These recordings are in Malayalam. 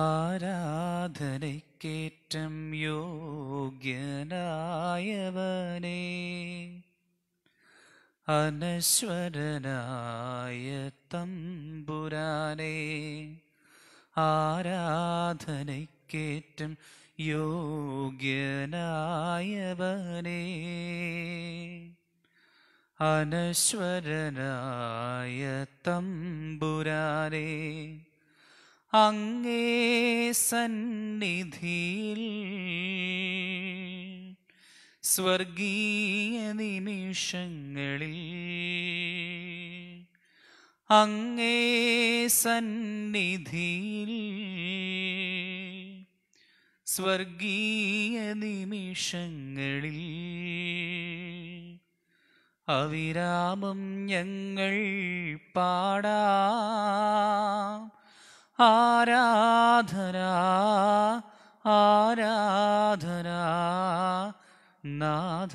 ആരാധനയ്ക്കേറ്റം യോഗ്യനായവനെ അനശ്വരനായ തമ്പുരാനെ ആരാധനയ്ക്കേറ്റം യോഗ്യനായവനെ അനശ്വരനായ തമ്പുരാനേ അങ്ങേ സന്നിധിയിൽ സ്വർഗീയ നിമിഷങ്ങളിൽ അങ്ങേ സന്നിധിയിൽ സ്വർഗീയ നിമിഷങ്ങളിൽ അവിരാമം ഞങ്ങൾ പാടാം ആരാധനാ ആരാധനാ നാഥ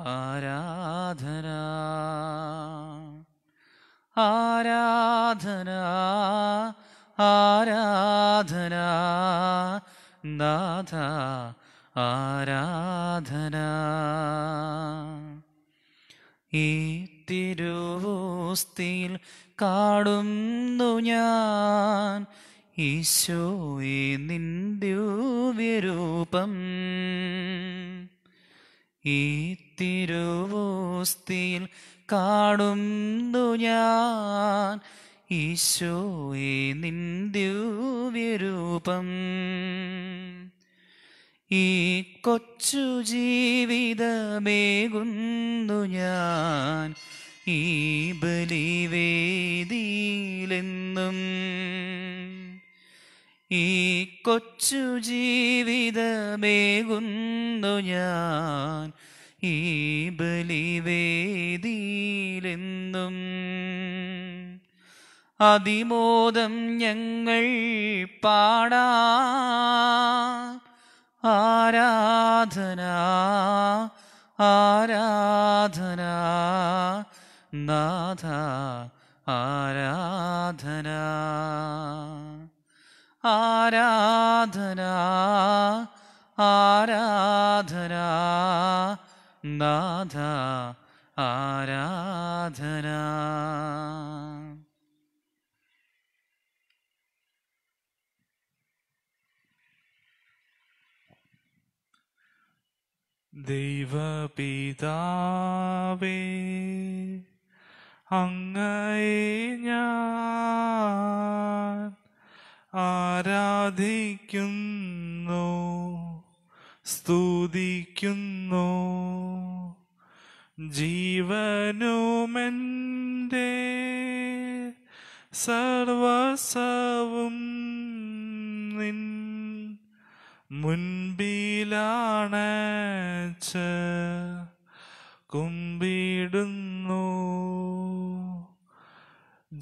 ആരാധനാ ആരാധനാ ആരാധനാ നാഥ ആരാധന ഈ തിരുവോസ്തിയിൽ കാടുന്നു ഞാൻ ഈശോയെ നിന്ദ്യൂവ്യരൂപം ഈ തിരുവോസ്തിയിൽ കാടുന്നു ഞാൻ ഈശോയെ നിന്ദ്യൂവ്യരൂപം ഈ കൊച്ചു ജീവിതമേകുന്നു ഞാൻ ഈ ബലിവേദിയിലെന്നും ഈ കൊച്ചു ജീവിതമേകുന്നു ഞാൻ ഈ ബലിവേദിയിലെന്നും അതിമോദം ഞങ്ങൾ പാടാ ആരാധന ആരാധന നാഥ ആരാധന ആരാധന ആരാധന നാഥ ആരാധന ദൈവപിതാവേ അങ്ങയെ ഞാൻ ആരാധിക്കുന്നു സ്തുതിക്കുന്നു ജീവനുമെൻ്റെ സർവസവും നിൻ മുൻപിലാണച്ച് കുമ്പിടുന്നു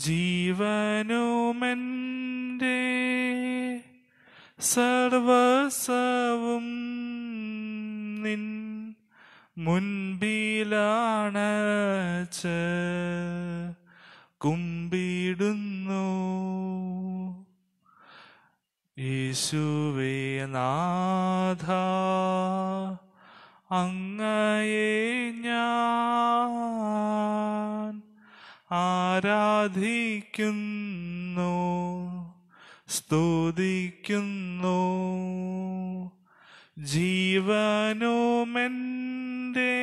ജീവനുമെൻ്റെ സർവസവും നിൻ മുൻപിലാണ് കുമ്പിടുന്നു യേശുവേ നാഥ അങ്ങയെ ഞാൻ ആരാധിക്കുന്നു സ്തുതിക്കുന്നു ജീവനുമെൻ്റെ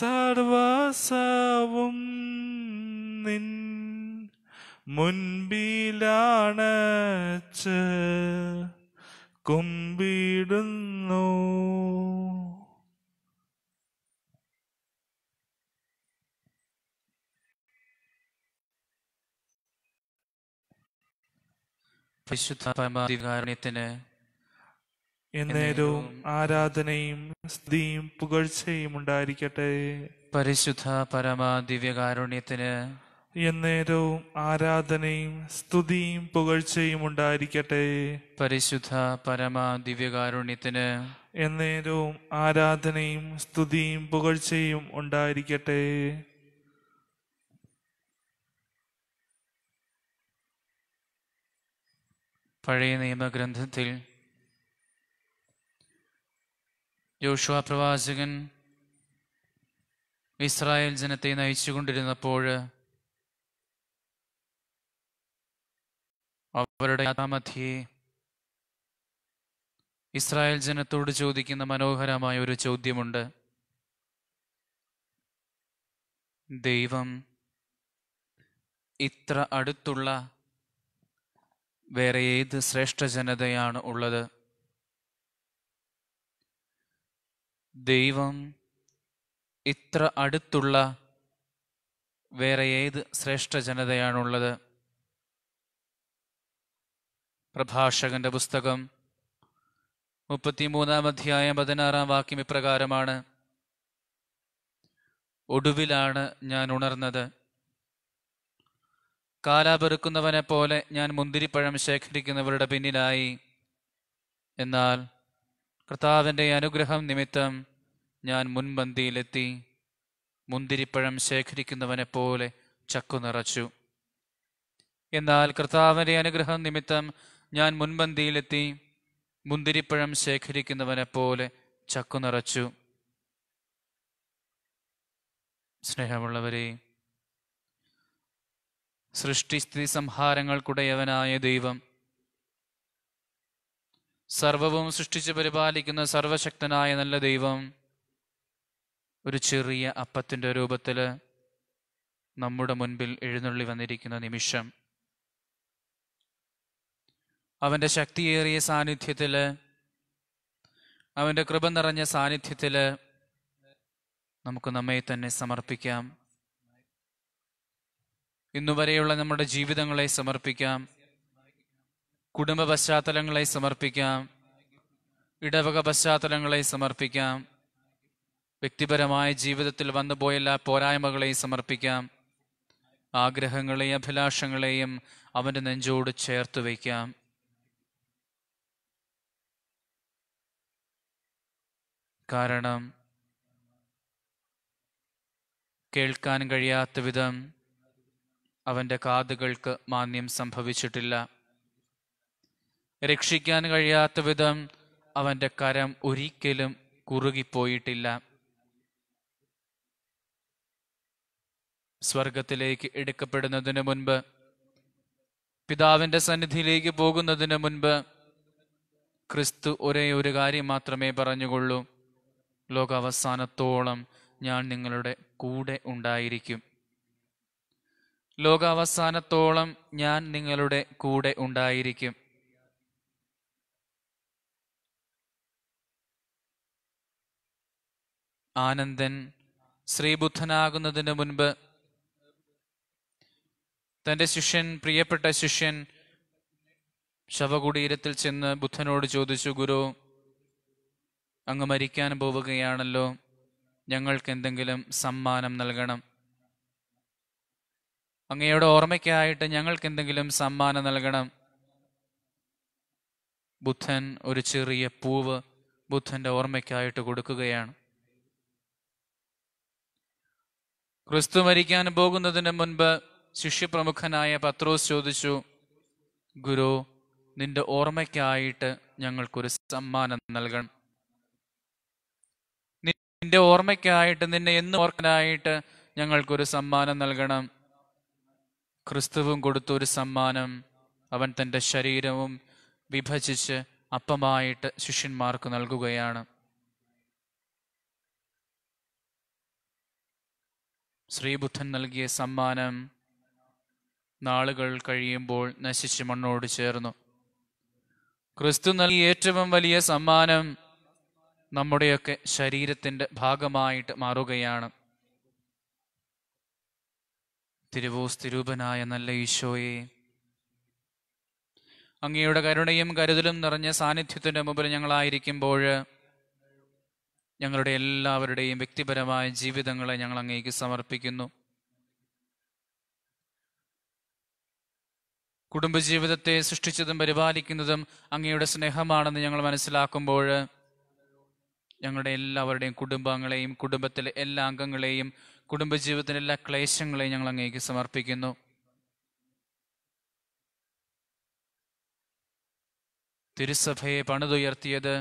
സർവസവും നിൻ മുൻപിലാണച്ച് കുമ്പിടുന്നു വിശുദ്ധ പരമാധികാരണ്യത്തിന് എന്നേരവും ആരാധനയും സ്തുതിയും പുകഴ്ചയും ഉണ്ടായിരിക്കട്ടെ പരിശുദ്ധ പരമാദിവ്യകാരുണ്യത്തിന് എന്നേരവും ആരാധനയും സ്തുതിയും പുകഴ്ചയും ഉണ്ടായിരിക്കട്ടെ പരിശുദ്ധ പരമ ദിവ്യകാരുണ്യത്തിന് എന്നേരവും ആരാധനയും സ്തുതിയും പുകഴ്ചയും ഉണ്ടായിരിക്കട്ടെ പഴയ നിയമഗ്രന്ഥത്തിൽ യോശുവ പ്രവാചകൻ ഇസ്രായേൽ ജനത്തെ നയിച്ചുകൊണ്ടിരുന്നപ്പോൾ അവരുടെ യാഥാമധ്യേ ഇസ്രായേൽ ജനത്തോട് ചോദിക്കുന്ന മനോഹരമായ ഒരു ചോദ്യമുണ്ട് ദൈവം ഇത്ര അടുത്തുള്ള വേറെ ഏത് ശ്രേഷ്ഠ ജനതയാണ് ഉള്ളത് ദൈവം ഇത്ര അടുത്തുള്ള വേറെ ഏത് ശ്രേഷ്ഠ ജനതയാണുള്ളത് പ്രഭാഷകന്റെ പുസ്തകം മുപ്പത്തിമൂന്നാം അധ്യായം പതിനാറാം വാക്യം ഇപ്രകാരമാണ് ഒടുവിലാണ് ഞാൻ ഉണർന്നത് കാലാപെറുക്കുന്നവനെ പോലെ ഞാൻ മുന്തിരിപ്പഴം ശേഖരിക്കുന്നവരുടെ പിന്നിലായി എന്നാൽ കർത്താവിൻ്റെ അനുഗ്രഹം നിമിത്തം ഞാൻ മുൻപന്തിയിലെത്തി മുന്തിരിപ്പഴം ശേഖരിക്കുന്നവനെ പോലെ ചക്കു നിറച്ചു എന്നാൽ കർത്താവിൻ്റെ അനുഗ്രഹം നിമിത്തം ഞാൻ മുൻപന്തിയിലെത്തി മുന്തിരിപ്പഴം ശേഖരിക്കുന്നവനെ പോലെ ചക്കു നിറച്ചു സ്നേഹമുള്ളവരെ സൃഷ്ടിസ്ഥിതി സംഹാരങ്ങൾക്കുടയവനായ ദൈവം സർവവും സൃഷ്ടിച്ച് പരിപാലിക്കുന്ന സർവശക്തനായ നല്ല ദൈവം ഒരു ചെറിയ അപ്പത്തിൻ്റെ രൂപത്തിൽ നമ്മുടെ മുൻപിൽ എഴുന്നള്ളി വന്നിരിക്കുന്ന നിമിഷം അവൻ്റെ ശക്തിയേറിയ സാന്നിധ്യത്തിൽ അവൻ്റെ കൃപ നിറഞ്ഞ സാന്നിധ്യത്തിൽ നമുക്ക് നമ്മെ തന്നെ സമർപ്പിക്കാം ഇന്നുവരെയുള്ള നമ്മുടെ ജീവിതങ്ങളെ സമർപ്പിക്കാം കുടുംബ പശ്ചാത്തലങ്ങളെ സമർപ്പിക്കാം ഇടവക പശ്ചാത്തലങ്ങളെ സമർപ്പിക്കാം വ്യക്തിപരമായ ജീവിതത്തിൽ വന്നുപോയ എല്ലാ പോരായ്മകളെയും സമർപ്പിക്കാം ആഗ്രഹങ്ങളെയും അഭിലാഷങ്ങളെയും അവൻ്റെ നെഞ്ചോട് ചേർത്ത് വയ്ക്കാം കാരണം കേൾക്കാൻ കഴിയാത്ത വിധം അവൻ്റെ കാതുകൾക്ക് മാന്യം സംഭവിച്ചിട്ടില്ല രക്ഷിക്കാൻ കഴിയാത്ത വിധം അവൻ്റെ കരം ഒരിക്കലും കുറുകിപ്പോയിട്ടില്ല സ്വർഗത്തിലേക്ക് എടുക്കപ്പെടുന്നതിന് മുൻപ് പിതാവിൻ്റെ സന്നിധിയിലേക്ക് പോകുന്നതിന് മുൻപ് ക്രിസ്തു ഒരേ ഒരു കാര്യം മാത്രമേ പറഞ്ഞുകൊള്ളൂ ലോകാവസാനത്തോളം ഞാൻ നിങ്ങളുടെ കൂടെ ഉണ്ടായിരിക്കും ലോകാവസാനത്തോളം ഞാൻ നിങ്ങളുടെ കൂടെ ഉണ്ടായിരിക്കും ആനന്ദൻ ശ്രീബുദ്ധനാകുന്നതിന് മുൻപ് തൻ്റെ ശിഷ്യൻ പ്രിയപ്പെട്ട ശിഷ്യൻ ശവകുടീരത്തിൽ ചെന്ന് ബുദ്ധനോട് ചോദിച്ചു ഗുരു അങ്ങ് മരിക്കാൻ പോവുകയാണല്ലോ ഞങ്ങൾക്ക് എന്തെങ്കിലും സമ്മാനം നൽകണം അങ്ങയുടെ ഓർമ്മയ്ക്കായിട്ട് ഞങ്ങൾക്ക് എന്തെങ്കിലും സമ്മാനം നൽകണം ബുദ്ധൻ ഒരു ചെറിയ പൂവ് ബുദ്ധന്റെ ഓർമ്മയ്ക്കായിട്ട് കൊടുക്കുകയാണ് ക്രിസ്തു മരിക്കാൻ പോകുന്നതിന് മുൻപ് ശിഷ്യപ്രമുഖനായ പത്രോസ് ചോദിച്ചു ഗുരു നിന്റെ ഓർമ്മയ്ക്കായിട്ട് ഞങ്ങൾക്കൊരു സമ്മാനം നൽകണം നിന്റെ ഓർമ്മയ്ക്കായിട്ട് നിന്നെ എന്ന് ഓർക്കാനായിട്ട് ഞങ്ങൾക്കൊരു സമ്മാനം നൽകണം ക്രിസ്തുവും കൊടുത്ത ഒരു സമ്മാനം അവൻ തൻ്റെ ശരീരവും വിഭജിച്ച് അപ്പമായിട്ട് ശിഷ്യന്മാർക്ക് നൽകുകയാണ് ശ്രീബുദ്ധൻ നൽകിയ സമ്മാനം നാളുകൾ കഴിയുമ്പോൾ നശിച്ച് മണ്ണോട് ചേർന്നു ക്രിസ്തു നൽകിയ ഏറ്റവും വലിയ സമ്മാനം നമ്മുടെയൊക്കെ ശരീരത്തിൻ്റെ ഭാഗമായിട്ട് മാറുകയാണ് തിരുവോസ്തിരൂപനായ നല്ല ഈശോയെ അങ്ങയുടെ കരുണയും കരുതലും നിറഞ്ഞ സാന്നിധ്യത്തിൻ്റെ മുമ്പിൽ ഞങ്ങളായിരിക്കുമ്പോൾ ഞങ്ങളുടെ എല്ലാവരുടെയും വ്യക്തിപരമായ ജീവിതങ്ങളെ ഞങ്ങൾ അങ്ങേക്ക് സമർപ്പിക്കുന്നു കുടുംബജീവിതത്തെ സൃഷ്ടിച്ചതും പരിപാലിക്കുന്നതും അങ്ങയുടെ സ്നേഹമാണെന്ന് ഞങ്ങൾ മനസ്സിലാക്കുമ്പോൾ ഞങ്ങളുടെ എല്ലാവരുടെയും കുടുംബാംഗങ്ങളെയും കുടുംബത്തിലെ എല്ലാ അംഗങ്ങളെയും കുടുംബജീവിതത്തിലെ എല്ലാ ക്ലേശങ്ങളെയും ഞങ്ങൾ അങ്ങേക്ക് സമർപ്പിക്കുന്നു തിരുസഭയെ പണിതുയർത്തിയത്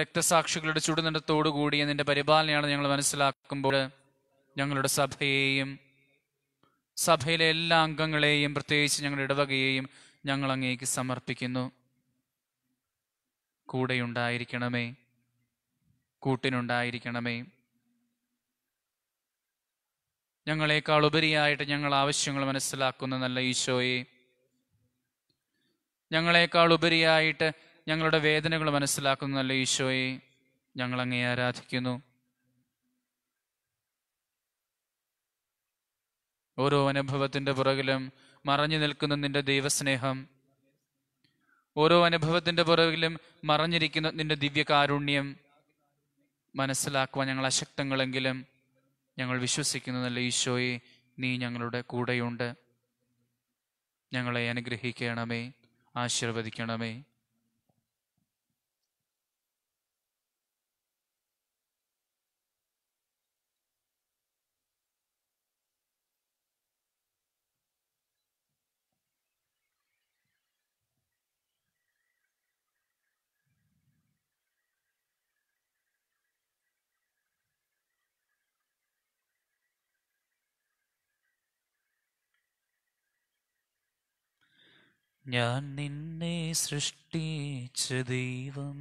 രക്തസാക്ഷികളുടെ ചുടുനിടത്തോടുകൂടി എന്നതിൻ്റെ പരിപാലനയാണ് ഞങ്ങൾ മനസ്സിലാക്കുമ്പോൾ ഞങ്ങളുടെ സഭയെയും സഭയിലെ എല്ലാ അംഗങ്ങളെയും പ്രത്യേകിച്ച് ഞങ്ങളുടെ ഇടവകയെയും ഞങ്ങൾ അങ്ങേക്ക് സമർപ്പിക്കുന്നു കൂടെയുണ്ടായിരിക്കണമേ കൂട്ടിനുണ്ടായിരിക്കണമേ ഞങ്ങളെക്കാൾ ഉപരിയായിട്ട് ഞങ്ങൾ ആവശ്യങ്ങൾ മനസ്സിലാക്കുന്ന നല്ല ഈശോയെ ഞങ്ങളെക്കാൾ ഉപരിയായിട്ട് ഞങ്ങളുടെ വേദനകൾ മനസ്സിലാക്കുന്ന നല്ല ഈശോയെ ഞങ്ങളങ്ങേ ആരാധിക്കുന്നു ഓരോ അനുഭവത്തിൻ്റെ പുറകിലും മറഞ്ഞു നിൽക്കുന്ന നിന്റെ ദൈവസ്നേഹം ഓരോ അനുഭവത്തിൻ്റെ പുറകിലും മറഞ്ഞിരിക്കുന്ന നിന്റെ ദിവ്യകാരുണ്യം മനസ്സിലാക്കുവാൻ ഞങ്ങൾ അശക്തങ്ങളെങ്കിലും ഞങ്ങൾ വിശ്വസിക്കുന്നതല്ല ഈശോയെ നീ ഞങ്ങളുടെ കൂടെയുണ്ട് ഞങ്ങളെ അനുഗ്രഹിക്കണമേ ആശീർവദിക്കണമേ ഞാൻ നിന്നെ സൃഷ്ടിച്ച ദൈവം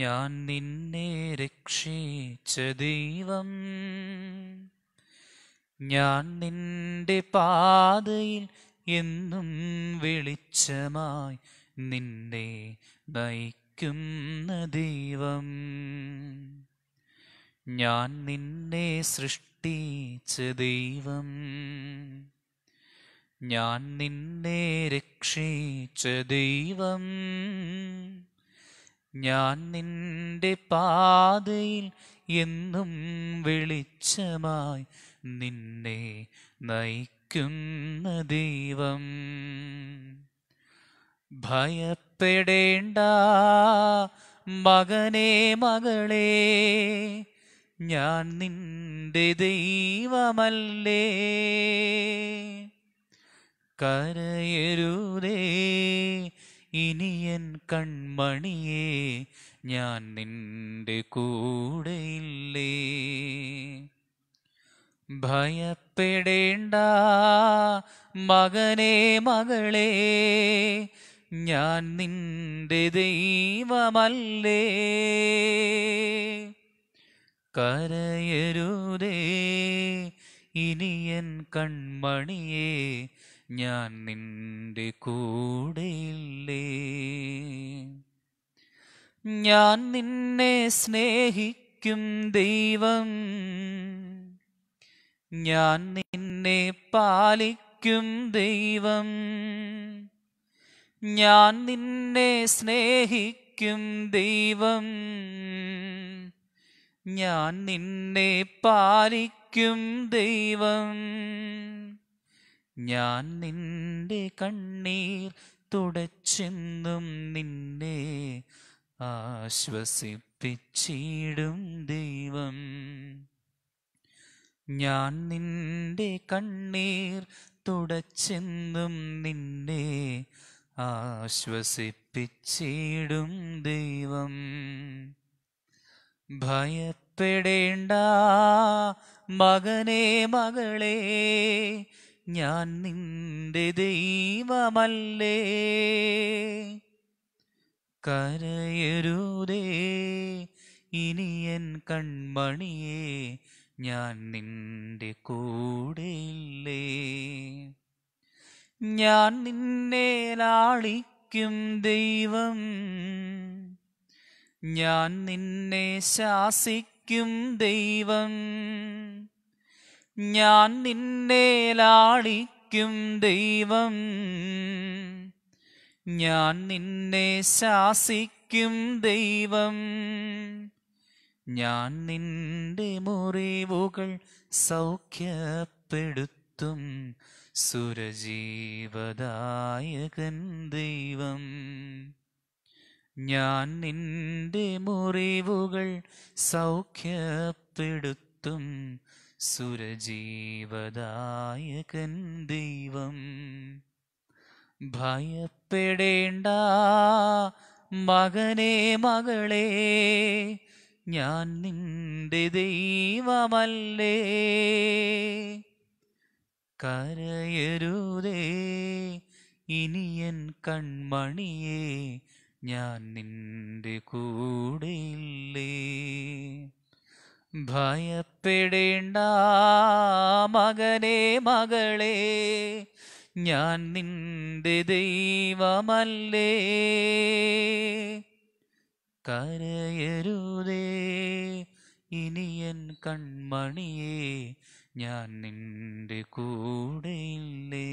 ഞാൻ നിന്നെ രക്ഷിച്ച ദൈവം ഞാൻ നിന്റെ പാതയിൽ എന്നും വെളിച്ചമായി നിന്നെ നയിക്കുന്ന ദൈവം ഞാൻ നിന്നെ സൃഷ്ടിച്ച ദൈവം ഞാൻ നിന്നെ രക്ഷിച്ച ദൈവം ഞാൻ നിന്റെ പാതയിൽ എന്നും വെളിച്ചമായി നിന്നെ നയിക്കുന്ന ദൈവം ഭയപ്പെടേണ്ട മകനെ മകളെ ഞാൻ നിന്റെ ദൈവമല്ലേ കരയരുതേ ഇനി എൻ കൺമണിയേ ഞാൻ നിന്റെ കൂടെയില്ലേ ഭയപ്പെടേണ്ട മകനെ മകളെ ഞാൻ നിന്റെ ദൈവമല്ലേ കരയരുതേ ഇനി എൻ കൺമണിയേ ഞാൻ നിന്റെ കൂടെയില്ലേ ഞാൻ നിന്നെ സ്നേഹിക്കും ദൈവം ഞാൻ നിന്നെ പാലിക്കും ദൈവം ഞാൻ നിന്നെ സ്നേഹിക്കും ദൈവം ഞാൻ നിന്നെ പാലിക്കും ദൈവം ഞാൻ നിന്റെ കണ്ണീർ തുടച്ചെന്നും നിന്നെ ആശ്വസിപ്പിച്ചിടും ദൈവം ഞാൻ നിന്റെ കണ്ണീർ തുടച്ചെന്നും നിന്നെ ആശ്വസിപ്പിച്ചിടും ദൈവം ഭയപ്പെടേണ്ട മകനെ മകളേ ഞാൻ നിന്റെ ദൈവമല്ലേ കരയരുതേ ഇനി എൻ കൺമണിയെ ഞാൻ നിന്റെ കൂടെയില്ലേ ഞാൻ നിന്നെ ലാളിക്കും ദൈവം ഞാൻ നിന്നെ ശാസിക്കും ദൈവം ഞാൻ നിന്നെ ലാളിക്കും ദൈവം ഞാൻ നിന്നെ ശാസിക്കും ദൈവം ഞാൻ നിന്റെ മുറിവുകൾ സൗഖ്യപ്പെടുത്തും സുരജീവദായകൻ ദൈവം ഞാൻ നിന്റെ മുറിവുകൾ സൗഖ്യപ്പെടുത്തും സുരജീവദായകൻ ദൈവം ഭയപ്പെടേണ്ട മകനെ മകളെ ഞാൻ നിന്റെ ദൈവമല്ലേ കരയരുതേ ഇനിയൻ കൺമണിയേ ഞാൻ നിന്റെ കൂടെയില്ലേ ഭയപ്പെടേണ്ട മകനെ മകളെ ഞാൻ നിന്റെ ദൈവമല്ലേ കരയരുതേ ഇനിയൻ കൺമണിയേ ഞാൻ നിന്റെ കൂടെയില്ലേ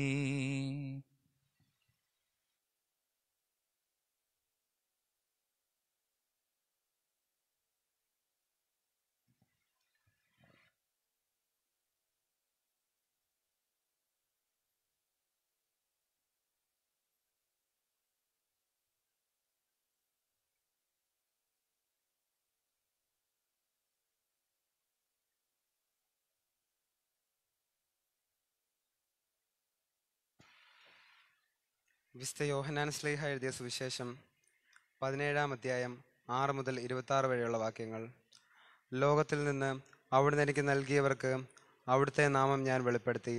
വിശുദ്ധ യോഹനാൻ സ്ലേഹ എഴുതിയ സുവിശേഷം പതിനേഴാം അധ്യായം ആറ് മുതൽ ഇരുപത്താറ് വരെയുള്ള വാക്യങ്ങൾ ലോകത്തിൽ നിന്ന് അവിടുന്ന് എനിക്ക് നൽകിയവർക്ക് അവിടുത്തെ നാമം ഞാൻ വെളിപ്പെടുത്തി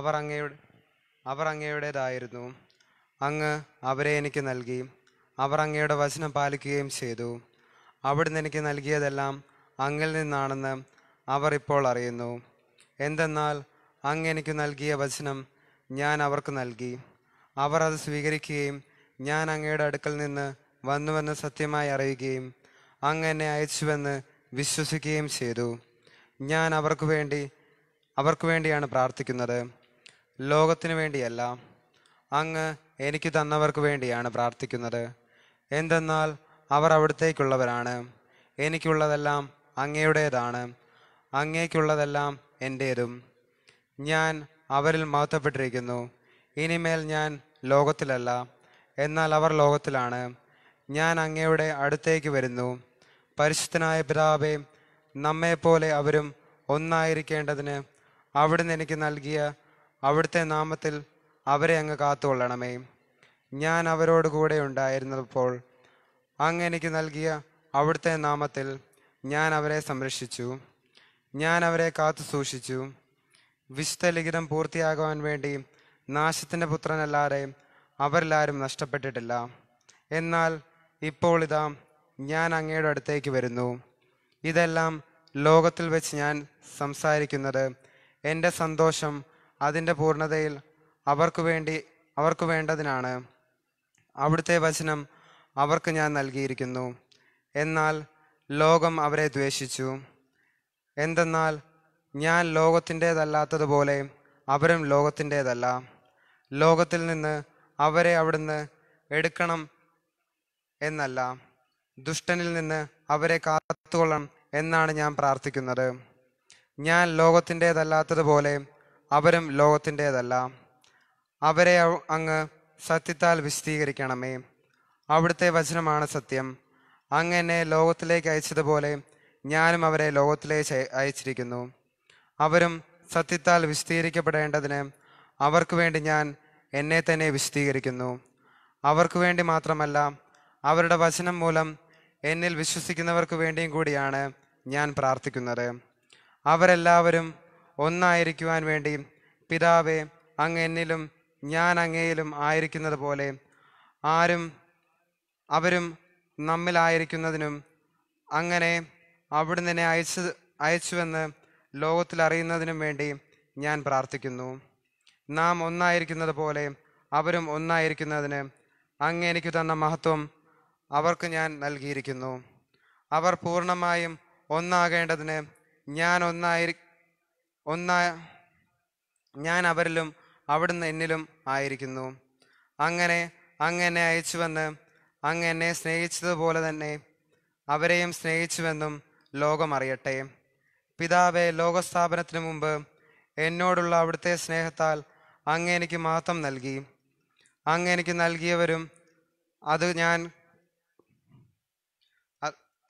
അവർ അങ്ങയുടെ അവർ അങ്ങയുടേതായിരുന്നു അങ്ങ് അവരെ എനിക്ക് നൽകി അവർ അങ്ങയുടെ വചനം പാലിക്കുകയും ചെയ്തു അവിടുന്ന് എനിക്ക് നൽകിയതെല്ലാം അങ്ങിൽ നിന്നാണെന്ന് അവർ ഇപ്പോൾ അറിയുന്നു എന്തെന്നാൽ അങ്ങ് എനിക്ക് നൽകിയ വചനം ഞാൻ അവർക്ക് നൽകി അവർ അത് സ്വീകരിക്കുകയും ഞാൻ അങ്ങയുടെ അടുക്കൽ നിന്ന് വന്നുവെന്ന് സത്യമായി അറിയുകയും അങ്ങനെ അയച്ചുവെന്ന് വിശ്വസിക്കുകയും ചെയ്തു ഞാൻ അവർക്ക് വേണ്ടി അവർക്ക് വേണ്ടിയാണ് പ്രാർത്ഥിക്കുന്നത് ലോകത്തിന് വേണ്ടിയല്ല അങ്ങ് എനിക്ക് തന്നവർക്ക് വേണ്ടിയാണ് പ്രാർത്ഥിക്കുന്നത് എന്തെന്നാൽ അവർ അവിടത്തേക്കുള്ളവരാണ് എനിക്കുള്ളതെല്ലാം അങ്ങയുടേതാണ് അങ്ങേക്കുള്ളതെല്ലാം എൻ്റേതും ഞാൻ അവരിൽ മഹത്വപ്പെട്ടിരിക്കുന്നു ഇനിമേൽ ഞാൻ ലോകത്തിലല്ല എന്നാൽ അവർ ലോകത്തിലാണ് ഞാൻ അങ്ങയുടെ അടുത്തേക്ക് വരുന്നു പരിശുദ്ധനായ പിതാവെ നമ്മെപ്പോലെ അവരും ഒന്നായിരിക്കേണ്ടതിന് അവിടുന്ന് എനിക്ക് നൽകിയ അവിടുത്തെ നാമത്തിൽ അവരെ അങ്ങ് കാത്തുകൊള്ളണമേ ഞാൻ അവരോട് കൂടെ ഉണ്ടായിരുന്നപ്പോൾ അങ്ങ് എനിക്ക് നൽകിയ അവിടുത്തെ നാമത്തിൽ ഞാൻ അവരെ സംരക്ഷിച്ചു ഞാൻ അവരെ കാത്തു സൂക്ഷിച്ചു വിശുദ്ധ ലിഖിതം പൂർത്തിയാകുവാൻ വേണ്ടി നാശത്തിൻ്റെ പുത്രനല്ലാരെയും അവരെല്ലാവരും നഷ്ടപ്പെട്ടിട്ടില്ല എന്നാൽ ഇപ്പോൾ ഇതാ ഞാൻ അങ്ങയുടെ അടുത്തേക്ക് വരുന്നു ഇതെല്ലാം ലോകത്തിൽ വെച്ച് ഞാൻ സംസാരിക്കുന്നത് എൻ്റെ സന്തോഷം അതിൻ്റെ പൂർണ്ണതയിൽ അവർക്ക് വേണ്ടി അവർക്ക് വേണ്ടതിനാണ് അവിടുത്തെ വചനം അവർക്ക് ഞാൻ നൽകിയിരിക്കുന്നു എന്നാൽ ലോകം അവരെ ദ്വേഷിച്ചു എന്തെന്നാൽ ഞാൻ ലോകത്തിൻ്റേതല്ലാത്തതുപോലെ അവരും ലോകത്തിൻ്റേതല്ല ലോകത്തിൽ നിന്ന് അവരെ അവിടുന്ന് എടുക്കണം എന്നല്ല ദുഷ്ടനിൽ നിന്ന് അവരെ കാത്തുകൊള്ളണം എന്നാണ് ഞാൻ പ്രാർത്ഥിക്കുന്നത് ഞാൻ ലോകത്തിൻ്റെതല്ലാത്തതുപോലെ അവരും ലോകത്തിൻ്റെതല്ല അവരെ അങ്ങ് സത്യത്താൽ വിശദീകരിക്കണമേ അവിടുത്തെ വചനമാണ് സത്യം അങ്ങ് എന്നെ ലോകത്തിലേക്ക് അയച്ചതുപോലെ ഞാനും അവരെ ലോകത്തിലേക്ക് അയച്ചിരിക്കുന്നു അവരും സത്യത്താൽ വിശദീകരിക്കപ്പെടേണ്ടതിന് അവർക്ക് വേണ്ടി ഞാൻ എന്നെ തന്നെ വിശദീകരിക്കുന്നു അവർക്ക് വേണ്ടി മാത്രമല്ല അവരുടെ വചനം മൂലം എന്നിൽ വിശ്വസിക്കുന്നവർക്ക് വേണ്ടിയും കൂടിയാണ് ഞാൻ പ്രാർത്ഥിക്കുന്നത് അവരെല്ലാവരും ഒന്നായിരിക്കുവാൻ വേണ്ടി പിതാവെ അങ്ങ് എന്നിലും ഞാൻ അങ്ങയിലും ആയിരിക്കുന്നത് പോലെ ആരും അവരും നമ്മിലായിരിക്കുന്നതിനും അങ്ങനെ അവിടുന്ന് എന്നെ അയച്ചു അയച്ചുവെന്ന് ലോകത്തിൽ അറിയുന്നതിനും വേണ്ടി ഞാൻ പ്രാർത്ഥിക്കുന്നു നാം ഒന്നായിരിക്കുന്നത് പോലെ അവരും ഒന്നായിരിക്കുന്നതിന് അങ്ങ് എനിക്ക് തന്ന മഹത്വം അവർക്ക് ഞാൻ നൽകിയിരിക്കുന്നു അവർ പൂർണ്ണമായും ഒന്നാകേണ്ടതിന് ഞാൻ ഒന്നായി ഒന്നാ ഞാൻ അവരിലും അവിടുന്ന് എന്നിലും ആയിരിക്കുന്നു അങ്ങനെ അങ്ങ് എന്നെ അയച്ചുവെന്ന് അങ്ങ് എന്നെ സ്നേഹിച്ചതുപോലെ തന്നെ അവരെയും സ്നേഹിച്ചുവെന്നും ലോകം അറിയട്ടെ പിതാവെ ലോകസ്ഥാപനത്തിനു മുമ്പ് എന്നോടുള്ള അവിടുത്തെ സ്നേഹത്താൽ അങ്ങ് എനിക്ക് മഹത്വം നൽകി അങ്ങ് എനിക്ക് നൽകിയവരും അത് ഞാൻ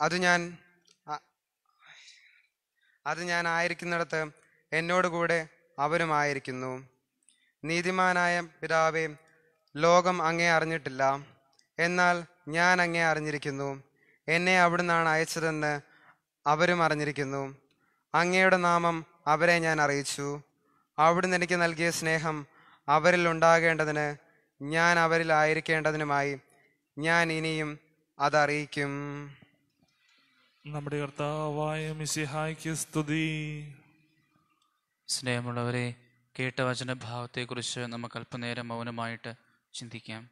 അത് ഞാൻ അത് ഞാൻ ആയിരിക്കുന്നിടത്ത് എന്നോട് കൂടെ അവരുമായിരിക്കുന്നു നീതിമാനായ പിതാവേ ലോകം അങ്ങേ അറിഞ്ഞിട്ടില്ല എന്നാൽ ഞാൻ അങ്ങേ അറിഞ്ഞിരിക്കുന്നു എന്നെ അവിടുന്നാണ് അയച്ചതെന്ന് അവരും അറിഞ്ഞിരിക്കുന്നു അങ്ങയുടെ നാമം അവരെ ഞാൻ അറിയിച്ചു അവിടുന്ന് എനിക്ക് നൽകിയ സ്നേഹം അവരിൽ ഉണ്ടാകേണ്ടതിന് ഞാൻ അവരിൽ ആയിരിക്കേണ്ടതിനുമായി ഞാൻ ഇനിയും അതറിയിക്കും നമ്മുടെ കർത്താവായ മിസിഹായ്ക്ക് സ്തുതി സ്നേഹമുള്ളവരെ കേട്ട വചനഭാവത്തെക്കുറിച്ച് നമുക്ക് അല്പനേരം മൗനമായിട്ട് ചിന്തിക്കാം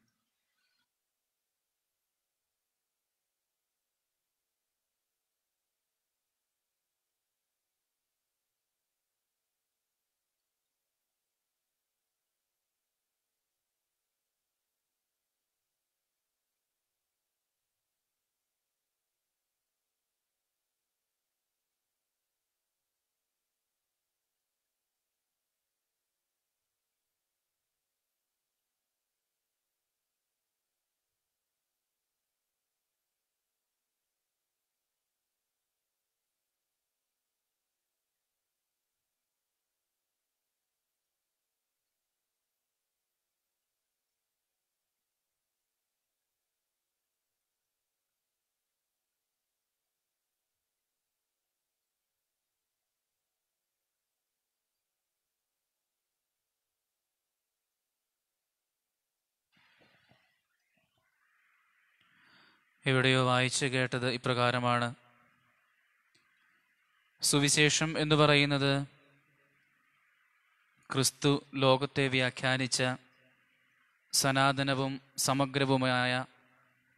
എവിടെയോ വായിച്ചു കേട്ടത് ഇപ്രകാരമാണ് സുവിശേഷം എന്ന് പറയുന്നത് ക്രിസ്തു ലോകത്തെ വ്യാഖ്യാനിച്ച സനാതനവും സമഗ്രവുമായ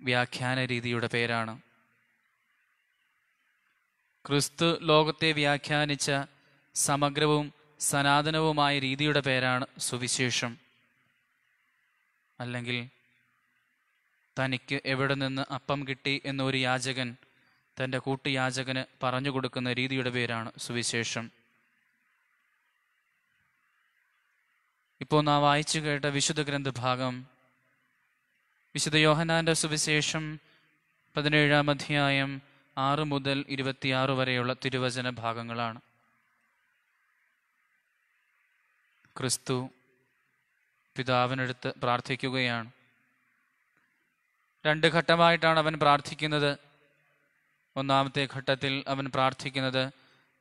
വ്യാഖ്യാന രീതിയുടെ പേരാണ് ക്രിസ്തു ലോകത്തെ വ്യാഖ്യാനിച്ച സമഗ്രവും സനാതനവുമായ രീതിയുടെ പേരാണ് സുവിശേഷം അല്ലെങ്കിൽ തനിക്ക് എവിടെ നിന്ന് അപ്പം കിട്ടി എന്നൊരു യാചകൻ തൻ്റെ കൂട്ടുയാചകന് പറഞ്ഞു കൊടുക്കുന്ന രീതിയുടെ പേരാണ് സുവിശേഷം ഇപ്പോൾ നാം വായിച്ചു കേട്ട വിശുദ്ധ ഗ്രന്ഥ ഭാഗം വിശുദ്ധ യോഹനാന്റെ സുവിശേഷം പതിനേഴാം അധ്യായം ആറ് മുതൽ ഇരുപത്തിയാറ് വരെയുള്ള തിരുവചന ഭാഗങ്ങളാണ് ക്രിസ്തു പിതാവിനടുത്ത് പ്രാർത്ഥിക്കുകയാണ് രണ്ട് ഘട്ടമായിട്ടാണ് അവൻ പ്രാർത്ഥിക്കുന്നത് ഒന്നാമത്തെ ഘട്ടത്തിൽ അവൻ പ്രാർത്ഥിക്കുന്നത്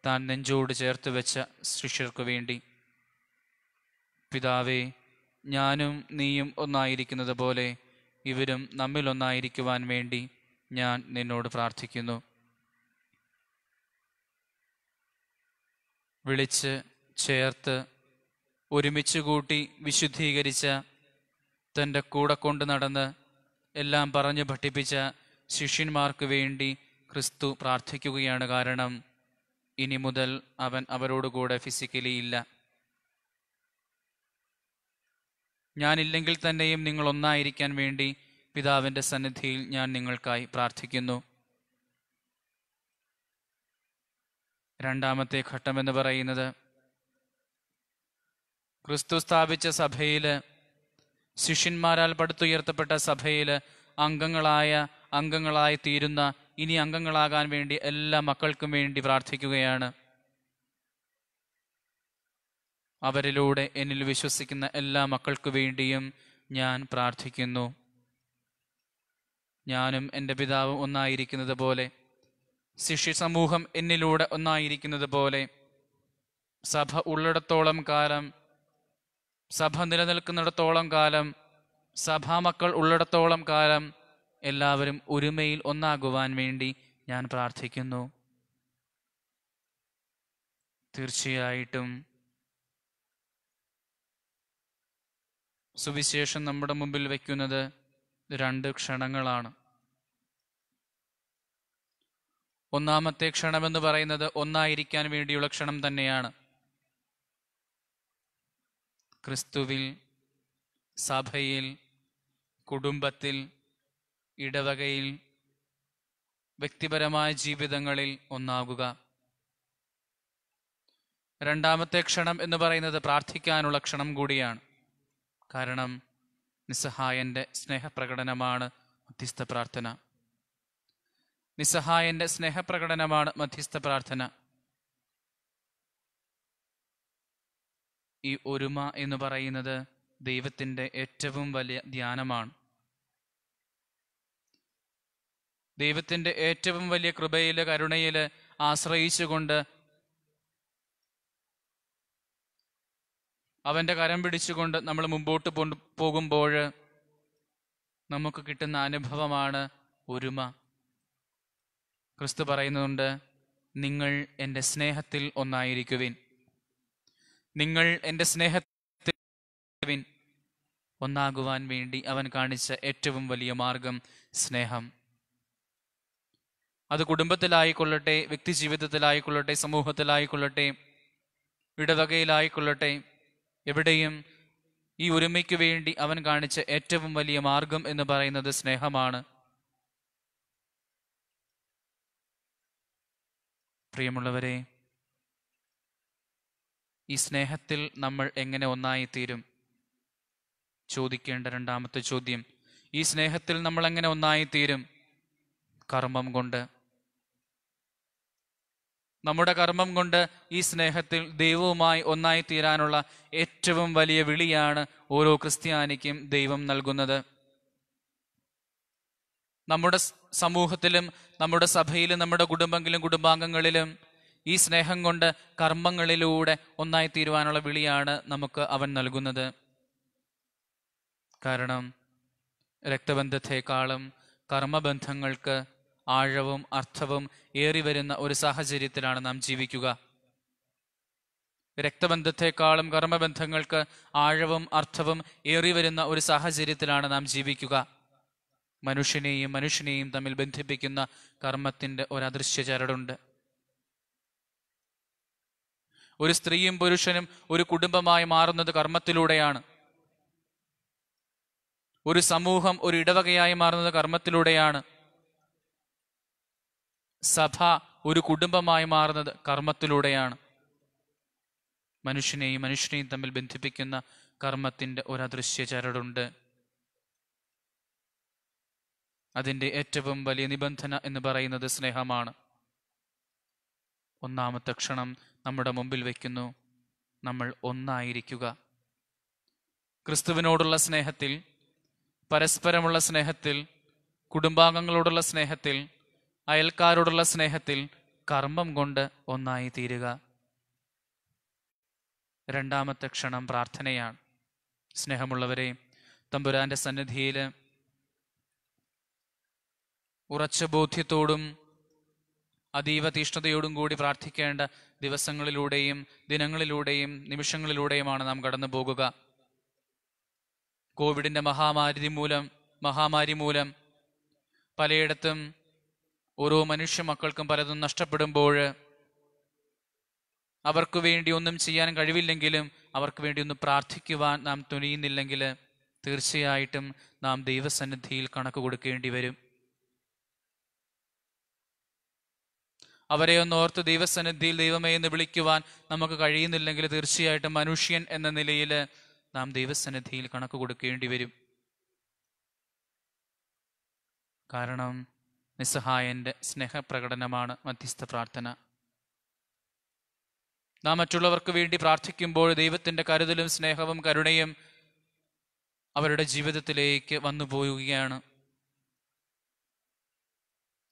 താൻ നെഞ്ചോട് ചേർത്ത് വെച്ച ശിഷ്യർക്കു വേണ്ടി പിതാവേ ഞാനും നീയും ഒന്നായിരിക്കുന്നത് പോലെ ഇവരും നമ്മിൽ ഒന്നായിരിക്കുവാൻ വേണ്ടി ഞാൻ നിന്നോട് പ്രാർത്ഥിക്കുന്നു വിളിച്ച് ചേർത്ത് ഒരുമിച്ച് കൂട്ടി വിശുദ്ധീകരിച്ച തൻ്റെ കൂടെ കൊണ്ട് നടന്ന് എല്ലാം പറഞ്ഞു പഠിപ്പിച്ച ശിഷ്യന്മാർക്ക് വേണ്ടി ക്രിസ്തു പ്രാർത്ഥിക്കുകയാണ് കാരണം ഇനി മുതൽ അവൻ അവരോടുകൂടെ ഫിസിക്കലി ഇല്ല ഞാനില്ലെങ്കിൽ തന്നെയും നിങ്ങൾ ഒന്നായിരിക്കാൻ വേണ്ടി പിതാവിൻ്റെ സന്നിധിയിൽ ഞാൻ നിങ്ങൾക്കായി പ്രാർത്ഥിക്കുന്നു രണ്ടാമത്തെ ഘട്ടം എന്ന് പറയുന്നത് ക്രിസ്തു സ്ഥാപിച്ച സഭയിൽ ശിഷ്യന്മാരാൽ പടുത്തുയർത്തപ്പെട്ട സഭയിൽ അംഗങ്ങളായ അംഗങ്ങളായി തീരുന്ന ഇനി അംഗങ്ങളാകാൻ വേണ്ടി എല്ലാ മക്കൾക്കും വേണ്ടി പ്രാർത്ഥിക്കുകയാണ് അവരിലൂടെ എന്നിൽ വിശ്വസിക്കുന്ന എല്ലാ മക്കൾക്കു വേണ്ടിയും ഞാൻ പ്രാർത്ഥിക്കുന്നു ഞാനും എൻ്റെ പിതാവും ഒന്നായിരിക്കുന്നത് പോലെ ശിഷ്യ സമൂഹം എന്നിലൂടെ ഒന്നായിരിക്കുന്നത് പോലെ സഭ ഉള്ളിടത്തോളം കാലം സഭ നിലനിൽക്കുന്നിടത്തോളം കാലം സഭാമക്കൾ ഉള്ളിടത്തോളം കാലം എല്ലാവരും ഒരുമയിൽ ഒന്നാകുവാൻ വേണ്ടി ഞാൻ പ്രാർത്ഥിക്കുന്നു തീർച്ചയായിട്ടും സുവിശേഷം നമ്മുടെ മുമ്പിൽ വയ്ക്കുന്നത് രണ്ട് ക്ഷണങ്ങളാണ് ഒന്നാമത്തെ ക്ഷണമെന്ന് പറയുന്നത് ഒന്നായിരിക്കാൻ വേണ്ടിയുള്ള ക്ഷണം തന്നെയാണ് ക്രിസ്തുവിൽ സഭയിൽ കുടുംബത്തിൽ ഇടവകയിൽ വ്യക്തിപരമായ ജീവിതങ്ങളിൽ ഒന്നാകുക രണ്ടാമത്തെ ക്ഷണം എന്ന് പറയുന്നത് പ്രാർത്ഥിക്കാനുള്ള ക്ഷണം കൂടിയാണ് കാരണം നിസ്സഹായൻ്റെ സ്നേഹപ്രകടനമാണ് മധ്യസ്ഥ പ്രാർത്ഥന നിസ്സഹായൻ്റെ സ്നേഹപ്രകടനമാണ് മധ്യസ്ഥ പ്രാർത്ഥന ഈ ഒരുമ എന്ന് പറയുന്നത് ദൈവത്തിൻ്റെ ഏറ്റവും വലിയ ധ്യാനമാണ് ദൈവത്തിൻ്റെ ഏറ്റവും വലിയ കൃപയിൽ കരുണയിൽ ആശ്രയിച്ചുകൊണ്ട് അവൻ്റെ കരം പിടിച്ചുകൊണ്ട് നമ്മൾ മുമ്പോട്ട് പോകുമ്പോൾ നമുക്ക് കിട്ടുന്ന അനുഭവമാണ് ഒരുമ ക്രിസ്തു പറയുന്നുണ്ട് നിങ്ങൾ എൻ്റെ സ്നേഹത്തിൽ ഒന്നായിരിക്കുവിൻ നിങ്ങൾ എൻ്റെ സ്നേഹത്തിൻ ഒന്നാകുവാൻ വേണ്ടി അവൻ കാണിച്ച ഏറ്റവും വലിയ മാർഗം സ്നേഹം അത് കുടുംബത്തിലായിക്കൊള്ളട്ടെ വ്യക്തി ജീവിതത്തിലായിക്കൊള്ളട്ടെ സമൂഹത്തിലായിക്കൊള്ളട്ടെ ഇടവകയിലായിക്കൊള്ളട്ടെ എവിടെയും ഈ ഒരുമയ്ക്ക് വേണ്ടി അവൻ കാണിച്ച ഏറ്റവും വലിയ മാർഗം എന്ന് പറയുന്നത് സ്നേഹമാണ് പ്രിയമുള്ളവരെ ഈ സ്നേഹത്തിൽ നമ്മൾ എങ്ങനെ ഒന്നായിത്തീരും ചോദിക്കേണ്ട രണ്ടാമത്തെ ചോദ്യം ഈ സ്നേഹത്തിൽ നമ്മൾ എങ്ങനെ ഒന്നായിത്തീരും കർമ്മം കൊണ്ട് നമ്മുടെ കർമ്മം കൊണ്ട് ഈ സ്നേഹത്തിൽ ദൈവവുമായി ഒന്നായിത്തീരാനുള്ള ഏറ്റവും വലിയ വിളിയാണ് ഓരോ ക്രിസ്ത്യാനിക്കും ദൈവം നൽകുന്നത് നമ്മുടെ സമൂഹത്തിലും നമ്മുടെ സഭയിലും നമ്മുടെ കുടുംബങ്ങളിലും കുടുംബാംഗങ്ങളിലും ഈ സ്നേഹം കൊണ്ട് കർമ്മങ്ങളിലൂടെ ഒന്നായി തീരുവാനുള്ള വിളിയാണ് നമുക്ക് അവൻ നൽകുന്നത് കാരണം രക്തബന്ധത്തെക്കാളും കർമ്മബന്ധങ്ങൾക്ക് ആഴവും അർത്ഥവും ഏറി വരുന്ന ഒരു സാഹചര്യത്തിലാണ് നാം ജീവിക്കുക രക്തബന്ധത്തെക്കാളും കർമ്മബന്ധങ്ങൾക്ക് ആഴവും അർത്ഥവും ഏറി വരുന്ന ഒരു സാഹചര്യത്തിലാണ് നാം ജീവിക്കുക മനുഷ്യനെയും മനുഷ്യനെയും തമ്മിൽ ബന്ധിപ്പിക്കുന്ന കർമ്മത്തിൻ്റെ ഒരു അദൃശ്യ ചരടുണ്ട് ഒരു സ്ത്രീയും പുരുഷനും ഒരു കുടുംബമായി മാറുന്നത് കർമ്മത്തിലൂടെയാണ് ഒരു സമൂഹം ഒരു ഇടവകയായി മാറുന്നത് കർമ്മത്തിലൂടെയാണ് സഭ ഒരു കുടുംബമായി മാറുന്നത് കർമ്മത്തിലൂടെയാണ് മനുഷ്യനെയും മനുഷ്യനെയും തമ്മിൽ ബന്ധിപ്പിക്കുന്ന കർമ്മത്തിൻ്റെ അദൃശ്യ ചരടുണ്ട് അതിൻ്റെ ഏറ്റവും വലിയ നിബന്ധന എന്ന് പറയുന്നത് സ്നേഹമാണ് ഒന്നാമത്തെ ക്ഷണം നമ്മുടെ മുമ്പിൽ വയ്ക്കുന്നു നമ്മൾ ഒന്നായിരിക്കുക ക്രിസ്തുവിനോടുള്ള സ്നേഹത്തിൽ പരസ്പരമുള്ള സ്നേഹത്തിൽ കുടുംബാംഗങ്ങളോടുള്ള സ്നേഹത്തിൽ അയൽക്കാരോടുള്ള സ്നേഹത്തിൽ കർമ്മം കൊണ്ട് ഒന്നായി തീരുക രണ്ടാമത്തെ ക്ഷണം പ്രാർത്ഥനയാണ് സ്നേഹമുള്ളവരെ തമ്പുരാന്റെ സന്നിധിയിൽ ഉറച്ച ബോധ്യത്തോടും അതീവ തീഷ്ണതയോടും കൂടി പ്രാർത്ഥിക്കേണ്ട ദിവസങ്ങളിലൂടെയും ദിനങ്ങളിലൂടെയും നിമിഷങ്ങളിലൂടെയുമാണ് നാം കടന്നു പോകുക കോവിഡിൻ്റെ മഹാമാരി മൂലം മഹാമാരി മൂലം പലയിടത്തും ഓരോ മനുഷ്യ മക്കൾക്കും പലതും നഷ്ടപ്പെടുമ്പോൾ അവർക്ക് വേണ്ടി ഒന്നും ചെയ്യാൻ കഴിവില്ലെങ്കിലും അവർക്ക് വേണ്ടി ഒന്ന് പ്രാർത്ഥിക്കുവാൻ നാം തുനിയുന്നില്ലെങ്കിൽ തീർച്ചയായിട്ടും നാം ദൈവസന്നിധിയിൽ കണക്ക് കൊടുക്കേണ്ടി വരും അവരെ ഒന്ന് ഓർത്ത് ദൈവസന്നിധിയിൽ ദൈവമേ എന്ന് വിളിക്കുവാൻ നമുക്ക് കഴിയുന്നില്ലെങ്കിൽ തീർച്ചയായിട്ടും മനുഷ്യൻ എന്ന നിലയിൽ നാം ദൈവസന്നിധിയിൽ കണക്ക് കൊടുക്കേണ്ടി വരും കാരണം നിസ്സഹായന്റെ സ്നേഹപ്രകടനമാണ് മധ്യസ്ഥ പ്രാർത്ഥന നാം മറ്റുള്ളവർക്ക് വേണ്ടി പ്രാർത്ഥിക്കുമ്പോൾ ദൈവത്തിന്റെ കരുതലും സ്നേഹവും കരുണയും അവരുടെ ജീവിതത്തിലേക്ക് വന്നു പോവുകയാണ്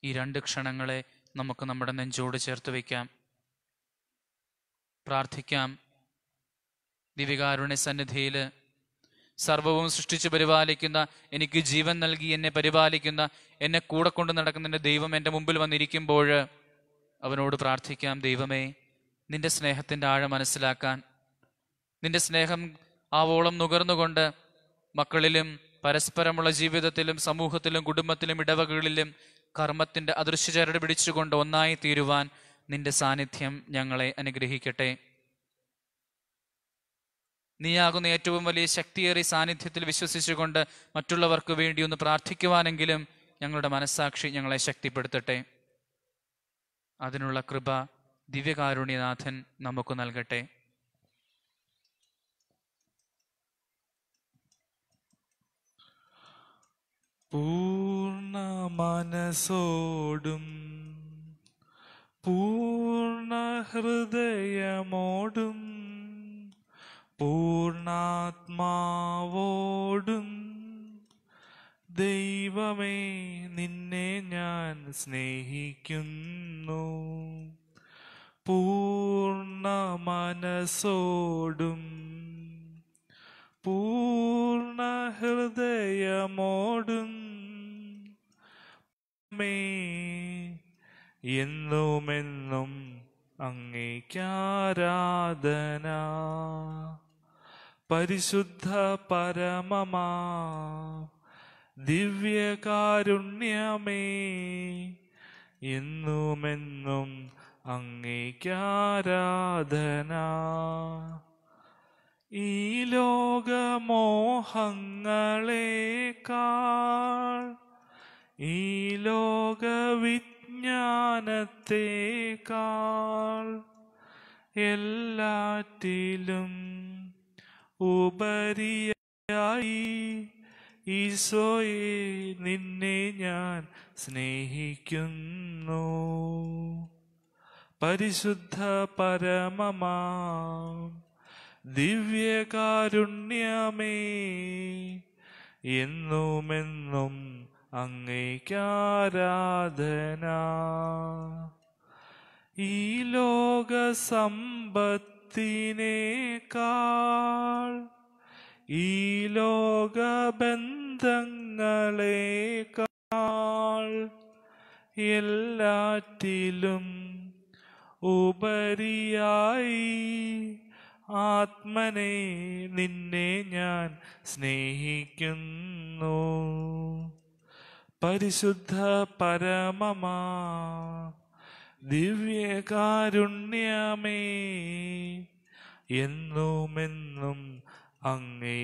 ഈ രണ്ട് ക്ഷണങ്ങളെ നമുക്ക് നമ്മുടെ നെഞ്ചോട് ചേർത്ത് വയ്ക്കാം പ്രാർത്ഥിക്കാം ദിവികാരുണ്യ സന്നിധിയിൽ സർവവും സൃഷ്ടിച്ച് പരിപാലിക്കുന്ന എനിക്ക് ജീവൻ നൽകി എന്നെ പരിപാലിക്കുന്ന എന്നെ കൂടെ കൊണ്ട് നടക്കുന്ന എൻ്റെ ദൈവം എൻ്റെ മുമ്പിൽ വന്നിരിക്കുമ്പോൾ അവനോട് പ്രാർത്ഥിക്കാം ദൈവമേ നിന്റെ സ്നേഹത്തിൻ്റെ ആഴം മനസ്സിലാക്കാൻ നിന്റെ സ്നേഹം ആവോളം നുകർന്നുകൊണ്ട് മക്കളിലും പരസ്പരമുള്ള ജീവിതത്തിലും സമൂഹത്തിലും കുടുംബത്തിലും ഇടവകളിലും കർമ്മത്തിൻ്റെ അദൃശ്യ ചരട് പിടിച്ചുകൊണ്ട് ഒന്നായി തീരുവാൻ നിന്റെ സാന്നിധ്യം ഞങ്ങളെ അനുഗ്രഹിക്കട്ടെ നീയാകുന്ന ഏറ്റവും വലിയ ശക്തിയേറിയ സാന്നിധ്യത്തിൽ വിശ്വസിച്ചുകൊണ്ട് മറ്റുള്ളവർക്ക് വേണ്ടി ഒന്ന് പ്രാർത്ഥിക്കുവാനെങ്കിലും ഞങ്ങളുടെ മനസ്സാക്ഷി ഞങ്ങളെ ശക്തിപ്പെടുത്തട്ടെ അതിനുള്ള കൃപ ദിവ്യകാരുണ്യനാഥൻ നമുക്ക് നൽകട്ടെ പൂർണ്ണ മനസ്സോടും പൂർണ്ണ ഹൃദയമോടും പൂർണാത്മാവോടും ദൈവമേ നിന്നെ ഞാൻ സ്നേഹിക്കുന്നു പൂർണ്ണ മനസ്സോടും പൂർണ്ണ ഹൃദയമോടും മേ എന്നുമെന്നും അങ്ങേക്കാരാധന പരിശുദ്ധ പരമമാ ദിവ്യകാരുണ്യമേ എന്നുമെന്നും അങ്ങേക്കാരാധന ഈ ലോകമോഹങ്ങളേക്കാൾ ഈ ലോക വിജ്ഞാനത്തേക്കാൾ എല്ലാറ്റിലും ഉപരിയായി ഈശോയെ നിന്നെ ഞാൻ സ്നേഹിക്കുന്നു പരിശുദ്ധ പരമമാം ദിവ്യകാരുണ്യമേ എന്നുമെന്നും അങ്ങേക്കാരാധന ഈ ലോക സമ്പത്തിനേക്കാൾ ഈ ലോക ബന്ധങ്ങളേക്കാൾ എല്ലാറ്റിലും ഉപരിയായി ആത്മനെ നിന്നെ ഞാൻ സ്നേഹിക്കുന്നു പരിശുദ്ധ പരമമാ ദിവ്യകാരുണ്യമേ എന്നുമെന്നും അങ്ങേക്കാരാധന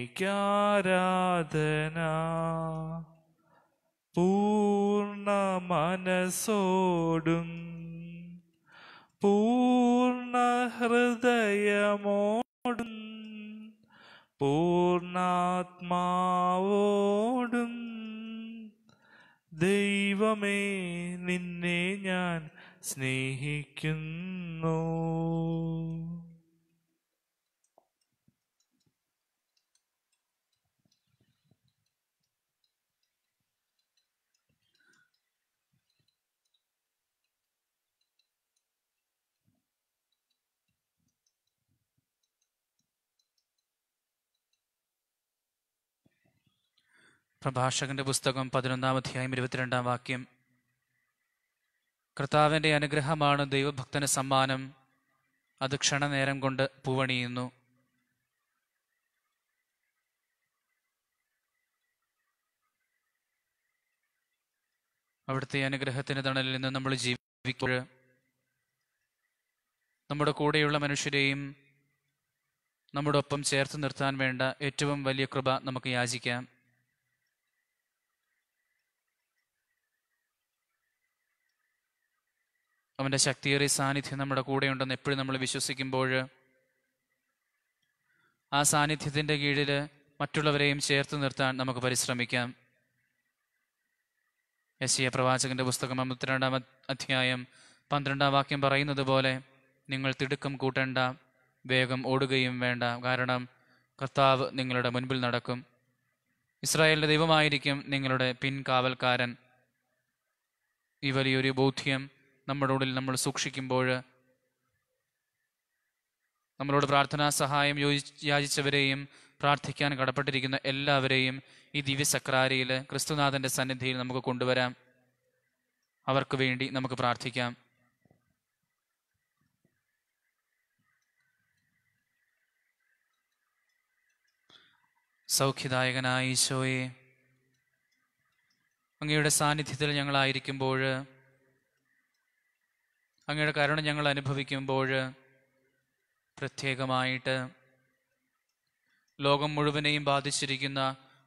പൂർണ്ണ മനസ്സോടും പൂ പൂർണ്ണ ഹൃദയമോടും പൂർണാത്മാവോടും ദൈവമേ നിന്നെ ഞാൻ സ്നേഹിക്കുന്നു പ്രഭാഷകന്റെ പുസ്തകം പതിനൊന്നാം അധ്യായം ഇരുപത്തിരണ്ടാം വാക്യം കർത്താവിൻ്റെ അനുഗ്രഹമാണ് ദൈവഭക്തന് സമ്മാനം അത് ക്ഷണനേരം കൊണ്ട് പൂവണിയുന്നു അവിടുത്തെ അനുഗ്രഹത്തിന് തണലിൽ നിന്ന് നമ്മൾ ജീവിക്കുമ്പോൾ നമ്മുടെ കൂടെയുള്ള മനുഷ്യരെയും നമ്മുടെ ഒപ്പം ചേർത്ത് നിർത്താൻ വേണ്ട ഏറ്റവും വലിയ കൃപ നമുക്ക് യാചിക്കാം അവൻ്റെ ശക്തിയേറിയ സാന്നിധ്യം നമ്മുടെ കൂടെ ഉണ്ടെന്ന് എപ്പോഴും നമ്മൾ വിശ്വസിക്കുമ്പോൾ ആ സാന്നിധ്യത്തിൻ്റെ കീഴിൽ മറ്റുള്ളവരെയും ചേർത്ത് നിർത്താൻ നമുക്ക് പരിശ്രമിക്കാം എ പ്രവാചകന്റെ പുസ്തകം അമ്പത്തിരണ്ടാം അധ്യായം പന്ത്രണ്ടാം വാക്യം പറയുന്നത് പോലെ നിങ്ങൾ തിടുക്കം കൂട്ടേണ്ട വേഗം ഓടുകയും വേണ്ട കാരണം കർത്താവ് നിങ്ങളുടെ മുൻപിൽ നടക്കും ഇസ്രായേലിൻ്റെ ദൈവമായിരിക്കും നിങ്ങളുടെ പിൻകാവൽക്കാരൻ ഈ വലിയൊരു ബോധ്യം നമ്മുടെ ഉള്ളിൽ നമ്മൾ സൂക്ഷിക്കുമ്പോൾ നമ്മളോട് പ്രാർത്ഥനാ സഹായം യോജി യാചിച്ചവരെയും പ്രാർത്ഥിക്കാൻ കടപ്പെട്ടിരിക്കുന്ന എല്ലാവരെയും ഈ ദിവ്യസക്രാരിയിൽ ക്രിസ്തുനാഥൻ്റെ സന്നിധിയിൽ നമുക്ക് കൊണ്ടുവരാം അവർക്ക് വേണ്ടി നമുക്ക് പ്രാർത്ഥിക്കാം സൗഖ്യദായകനായ ഈശോയെ അങ്ങയുടെ സാന്നിധ്യത്തിൽ ഞങ്ങളായിരിക്കുമ്പോൾ അങ്ങയുടെ കരുണ ഞങ്ങൾ അനുഭവിക്കുമ്പോൾ പ്രത്യേകമായിട്ട് ലോകം മുഴുവനെയും ബാധിച്ചിരിക്കുന്ന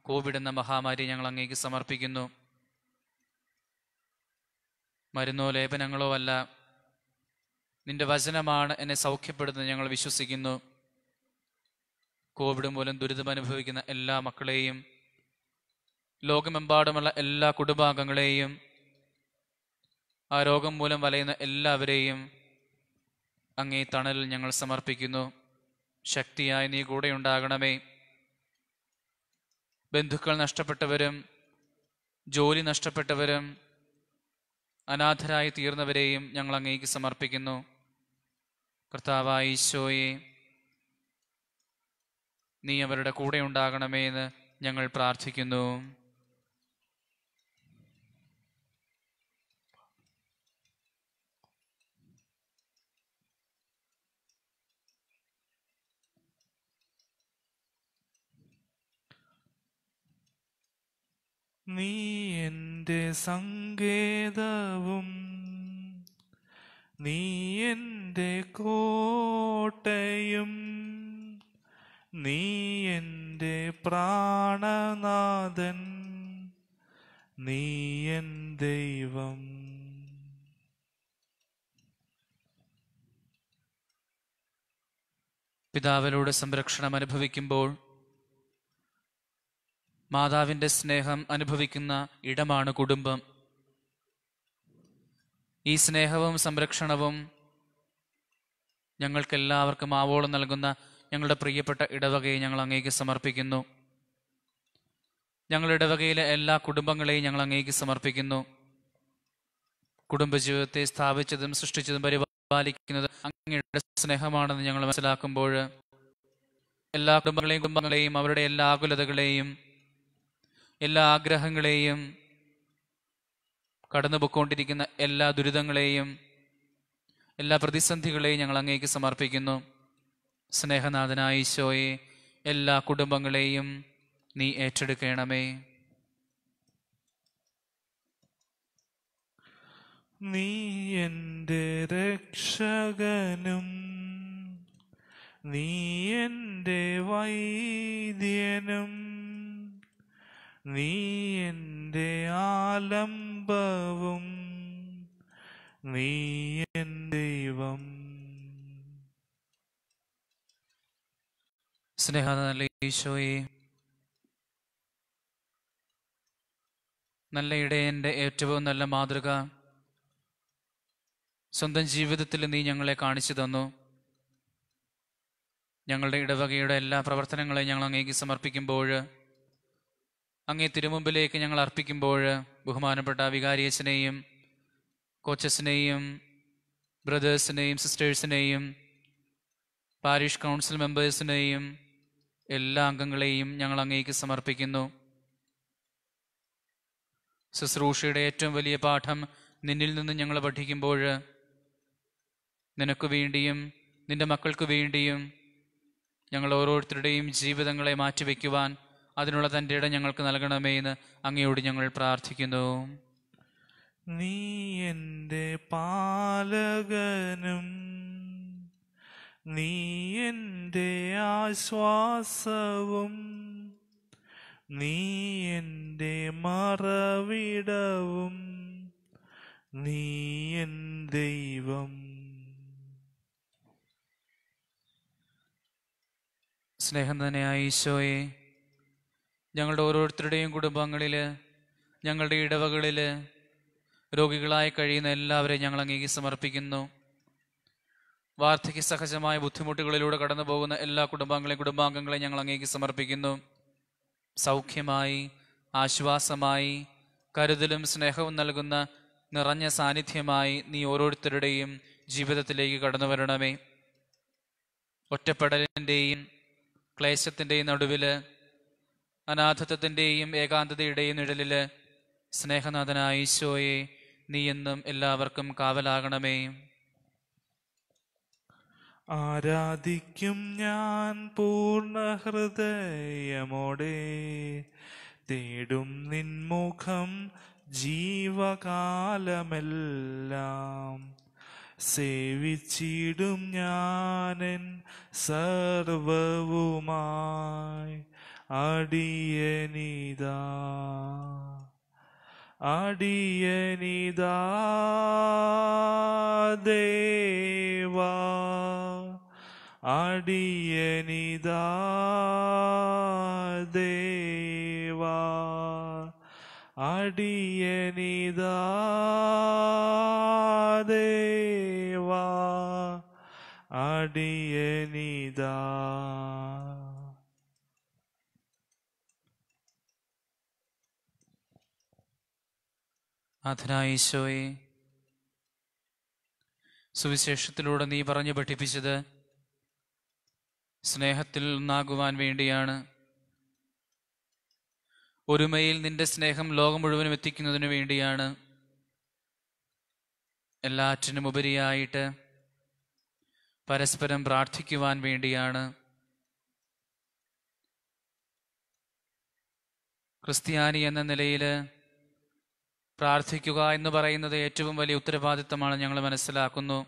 കോവിഡ് എന്ന മഹാമാരി ഞങ്ങൾ അങ്ങേക്ക് സമർപ്പിക്കുന്നു മരുന്നോ ലേപനങ്ങളോ അല്ല നിന്റെ വചനമാണ് എന്നെ സൗഖ്യപ്പെടുന്നത് ഞങ്ങൾ വിശ്വസിക്കുന്നു കോവിഡ് മൂലം ദുരിതമനുഭവിക്കുന്ന എല്ലാ മക്കളെയും ലോകമെമ്പാടുമുള്ള എല്ലാ കുടുംബാംഗങ്ങളെയും ആ രോഗം മൂലം വലയുന്ന എല്ലാവരെയും അങ്ങേ തണലിൽ ഞങ്ങൾ സമർപ്പിക്കുന്നു ശക്തിയായി നീ കൂടെ ഉണ്ടാകണമേ ബന്ധുക്കൾ നഷ്ടപ്പെട്ടവരും ജോലി നഷ്ടപ്പെട്ടവരും അനാഥരായി തീർന്നവരെയും ഞങ്ങൾ അങ്ങേക്ക് സമർപ്പിക്കുന്നു കർത്താവായിശോയെ നീ അവരുടെ കൂടെ ഉണ്ടാകണമേ എന്ന് ഞങ്ങൾ പ്രാർത്ഥിക്കുന്നു നീ എൻ്റെ സങ്കേതവും നീ എൻ്റെ കോട്ടയും നീ എൻ്റെ പ്രാണനാഥൻ നീ എൻ ദൈവം പിതാവിനോട് സംരക്ഷണം അനുഭവിക്കുമ്പോൾ മാതാവിൻ്റെ സ്നേഹം അനുഭവിക്കുന്ന ഇടമാണ് കുടുംബം ഈ സ്നേഹവും സംരക്ഷണവും ഞങ്ങൾക്ക് എല്ലാവർക്കും ആവോളം നൽകുന്ന ഞങ്ങളുടെ പ്രിയപ്പെട്ട ഇടവകയെ ഞങ്ങൾ അങ്ങേക്ക് സമർപ്പിക്കുന്നു ഞങ്ങളുടെ ഇടവകയിലെ എല്ലാ കുടുംബങ്ങളെയും ഞങ്ങൾ അങ്ങേക്ക് സമർപ്പിക്കുന്നു കുടുംബജീവിതത്തെ സ്ഥാപിച്ചതും സൃഷ്ടിച്ചതും പരിപാലിക്കുന്നത് അങ്ങയുടെ സ്നേഹമാണെന്ന് ഞങ്ങൾ മനസ്സിലാക്കുമ്പോൾ എല്ലാ കുടുംബങ്ങളെയും കുടുംബങ്ങളെയും അവരുടെ എല്ലാ ആകുലതകളെയും എല്ലാ ആഗ്രഹങ്ങളെയും കടന്നുപോയിക്കൊണ്ടിരിക്കുന്ന എല്ലാ ദുരിതങ്ങളെയും എല്ലാ പ്രതിസന്ധികളെയും ഞങ്ങൾ അങ്ങേക്ക് സമർപ്പിക്കുന്നു സ്നേഹനാഥനായ ഈശോയെ എല്ലാ കുടുംബങ്ങളെയും നീ ഏറ്റെടുക്കണമേ നീ എൻ്റെ രക്ഷകനും നീ എൻ്റെ വൈദ്യനും നീ എൻ്റെ ആലംബവും നീ എൻ ദൈവം സ്നേഹ നല്ല ഈശോയെ നല്ല ഇടയൻ്റെ ഏറ്റവും നല്ല മാതൃക സ്വന്തം ജീവിതത്തിൽ നീ ഞങ്ങളെ കാണിച്ചു തന്നു ഞങ്ങളുടെ ഇടവകയുടെ എല്ലാ പ്രവർത്തനങ്ങളെയും ഞങ്ങൾ അങ്ങേക്ക് സമർപ്പിക്കുമ്പോൾ അങ്ങേ തിരുമുമ്പിലേക്ക് ഞങ്ങൾ അർപ്പിക്കുമ്പോൾ ബഹുമാനപ്പെട്ട വികാരിയച്ചനെയും കോച്ചസിനെയും ബ്രദേഴ്സിനെയും സിസ്റ്റേഴ്സിനെയും പാരിഷ് കൗൺസിൽ മെമ്പേഴ്സിനെയും എല്ലാ അംഗങ്ങളെയും ഞങ്ങൾ അങ്ങേക്ക് സമർപ്പിക്കുന്നു ശുശ്രൂഷയുടെ ഏറ്റവും വലിയ പാഠം നിന്നിൽ നിന്ന് ഞങ്ങൾ പഠിക്കുമ്പോൾ നിനക്ക് വേണ്ടിയും നിന്റെ മക്കൾക്ക് വേണ്ടിയും ഞങ്ങൾ ഓരോരുത്തരുടെയും ജീവിതങ്ങളെ മാറ്റിവെക്കുവാൻ അതിനുള്ള തൻ്റെ ഇടം ഞങ്ങൾക്ക് നൽകണമേ എന്ന് അങ്ങയോട് ഞങ്ങൾ പ്രാർത്ഥിക്കുന്നു നീ എൻ്റെ പാലകനും നീ എൻ്റെ ആശ്വാസവും നീ എൻ്റെ മറവിടവും നീ എൻ ദൈവം സ്നേഹം തന്നെ ഈശോയെ ഞങ്ങളുടെ ഓരോരുത്തരുടെയും കുടുംബങ്ങളിൽ ഞങ്ങളുടെ ഇടവകളിൽ രോഗികളായി കഴിയുന്ന എല്ലാവരെയും ഞങ്ങൾ അങ്ങേക്ക് സമർപ്പിക്കുന്നു വാർദ്ധക്യ സഹജമായ ബുദ്ധിമുട്ടുകളിലൂടെ കടന്നു പോകുന്ന എല്ലാ കുടുംബാംഗങ്ങളെയും കുടുംബാംഗങ്ങളെയും ഞങ്ങൾ അങ്ങേക്ക് സമർപ്പിക്കുന്നു സൗഖ്യമായി ആശ്വാസമായി കരുതലും സ്നേഹവും നൽകുന്ന നിറഞ്ഞ സാന്നിധ്യമായി നീ ഓരോരുത്തരുടെയും ജീവിതത്തിലേക്ക് കടന്നു വരണമേ ഒറ്റപ്പെടലിൻ്റെയും ക്ലേശത്തിൻ്റെയും നടുവിൽ അനാഥത്വത്തിൻ്റെയും ഏകാന്തതയുടെയും നിഴലിൽ സ്നേഹനാഥനായ ഈശോയെ നീ എന്നും എല്ലാവർക്കും കാവലാകണമേ ആരാധിക്കും ഞാൻ പൂർണ്ണ ഹൃദയമോടെ തേടും നിൻമുഖം ജീവകാലമെല്ലാം സേവിച്ചിടും ഞാനൻ സർവവുമായി அடியனிதா அடியனிதா தேவா அடியனிதா தேவா அடியனிதா தேவா அடியனிதா അധനായിശോയെ സുവിശേഷത്തിലൂടെ നീ പറഞ്ഞു പഠിപ്പിച്ചത് സ്നേഹത്തിൽ ഒന്നാകുവാൻ വേണ്ടിയാണ് ഒരുമയിൽ നിന്റെ സ്നേഹം ലോകം മുഴുവനും എത്തിക്കുന്നതിന് വേണ്ടിയാണ് എല്ലാറ്റിനും ഉപരിയായിട്ട് പരസ്പരം പ്രാർത്ഥിക്കുവാൻ വേണ്ടിയാണ് ക്രിസ്ത്യാനി എന്ന നിലയിൽ പ്രാർത്ഥിക്കുക എന്ന് പറയുന്നത് ഏറ്റവും വലിയ ഉത്തരവാദിത്തമാണ് ഞങ്ങൾ മനസ്സിലാക്കുന്നു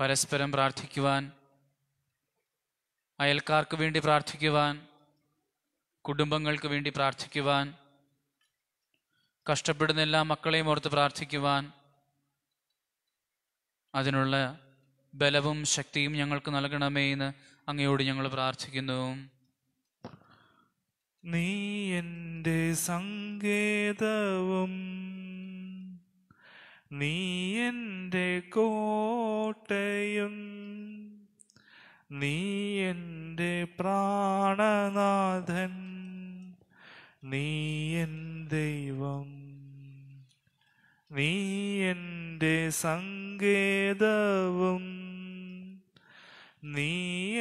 പരസ്പരം പ്രാർത്ഥിക്കുവാൻ അയൽക്കാർക്ക് വേണ്ടി പ്രാർത്ഥിക്കുവാൻ കുടുംബങ്ങൾക്ക് വേണ്ടി പ്രാർത്ഥിക്കുവാൻ കഷ്ടപ്പെടുന്ന എല്ലാ മക്കളെയും ഓർത്ത് പ്രാർത്ഥിക്കുവാൻ അതിനുള്ള ബലവും ശക്തിയും ഞങ്ങൾക്ക് നൽകണമേ എന്ന് അങ്ങയോട് ഞങ്ങൾ പ്രാർത്ഥിക്കുന്നു നീ എൻ്റെ സങ്കേതവും നീ എൻ്റെ കോട്ടയും നീ എൻ്റെ പ്രാണനാഥൻ നീ എൻ ദൈവം നീ എൻ്റെ സങ്കേതവും നീ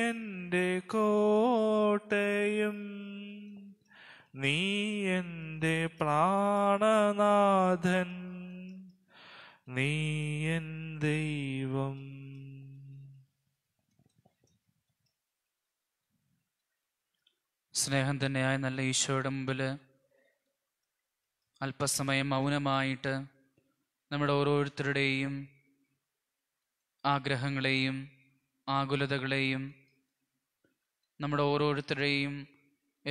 എൻ്റെ കോട്ടയും നീ എൻ്റെ പ്രാണനാഥൻ നീ എൻ ദൈവം സ്നേഹം തന്നെയായ നല്ല ഈശോയുടെ മുമ്പിൽ അല്പസമയം മൗനമായിട്ട് നമ്മുടെ ഓരോരുത്തരുടെയും ആഗ്രഹങ്ങളെയും ആകുലതകളെയും നമ്മുടെ ഓരോരുത്തരുടെയും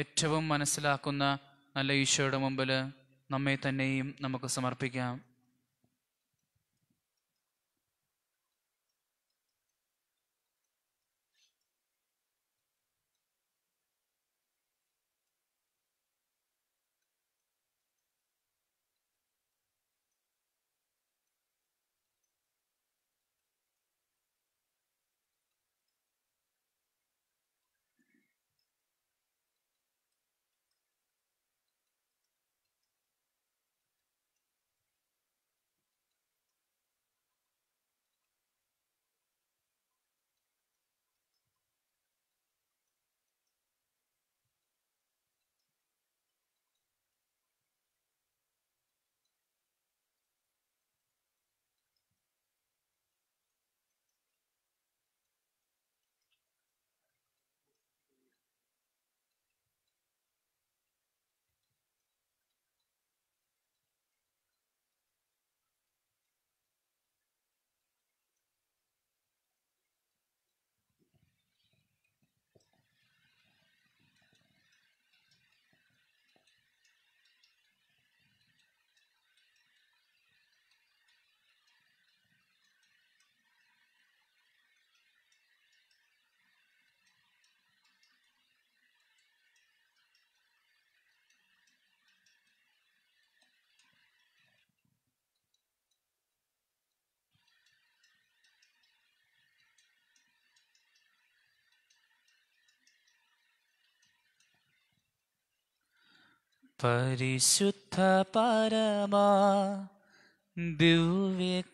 ഏറ്റവും മനസ്സിലാക്കുന്ന നല്ല ഈശോയുടെ മുമ്പിൽ നമ്മെ തന്നെയും നമുക്ക് സമർപ്പിക്കാം പരിശുദ്ധ പരമാ ദിവ്യകാരുണ്യമേ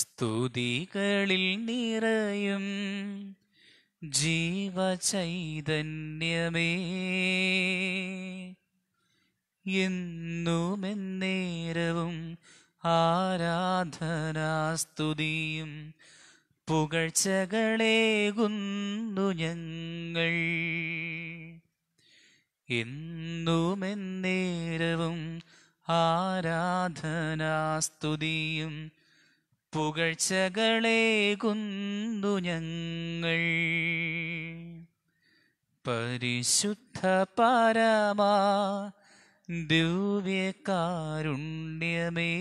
സ്തുതികളിൽ നിറയും ജീവചൈതന്യമേ എന്നുമെന്നേരവും ആരാധനാസ്തുതിയും പുകഴ്ചകളേകുന്നു ഞങ്ങൾ എന്നുമെന്നേരവും ആരാധനാസ്തുതിയും പുകഴ്ചകളേകുന്നു ഞങ്ങൾ പരിശുദ്ധ പരമാ ദിവ്യകാരുണ്യമേ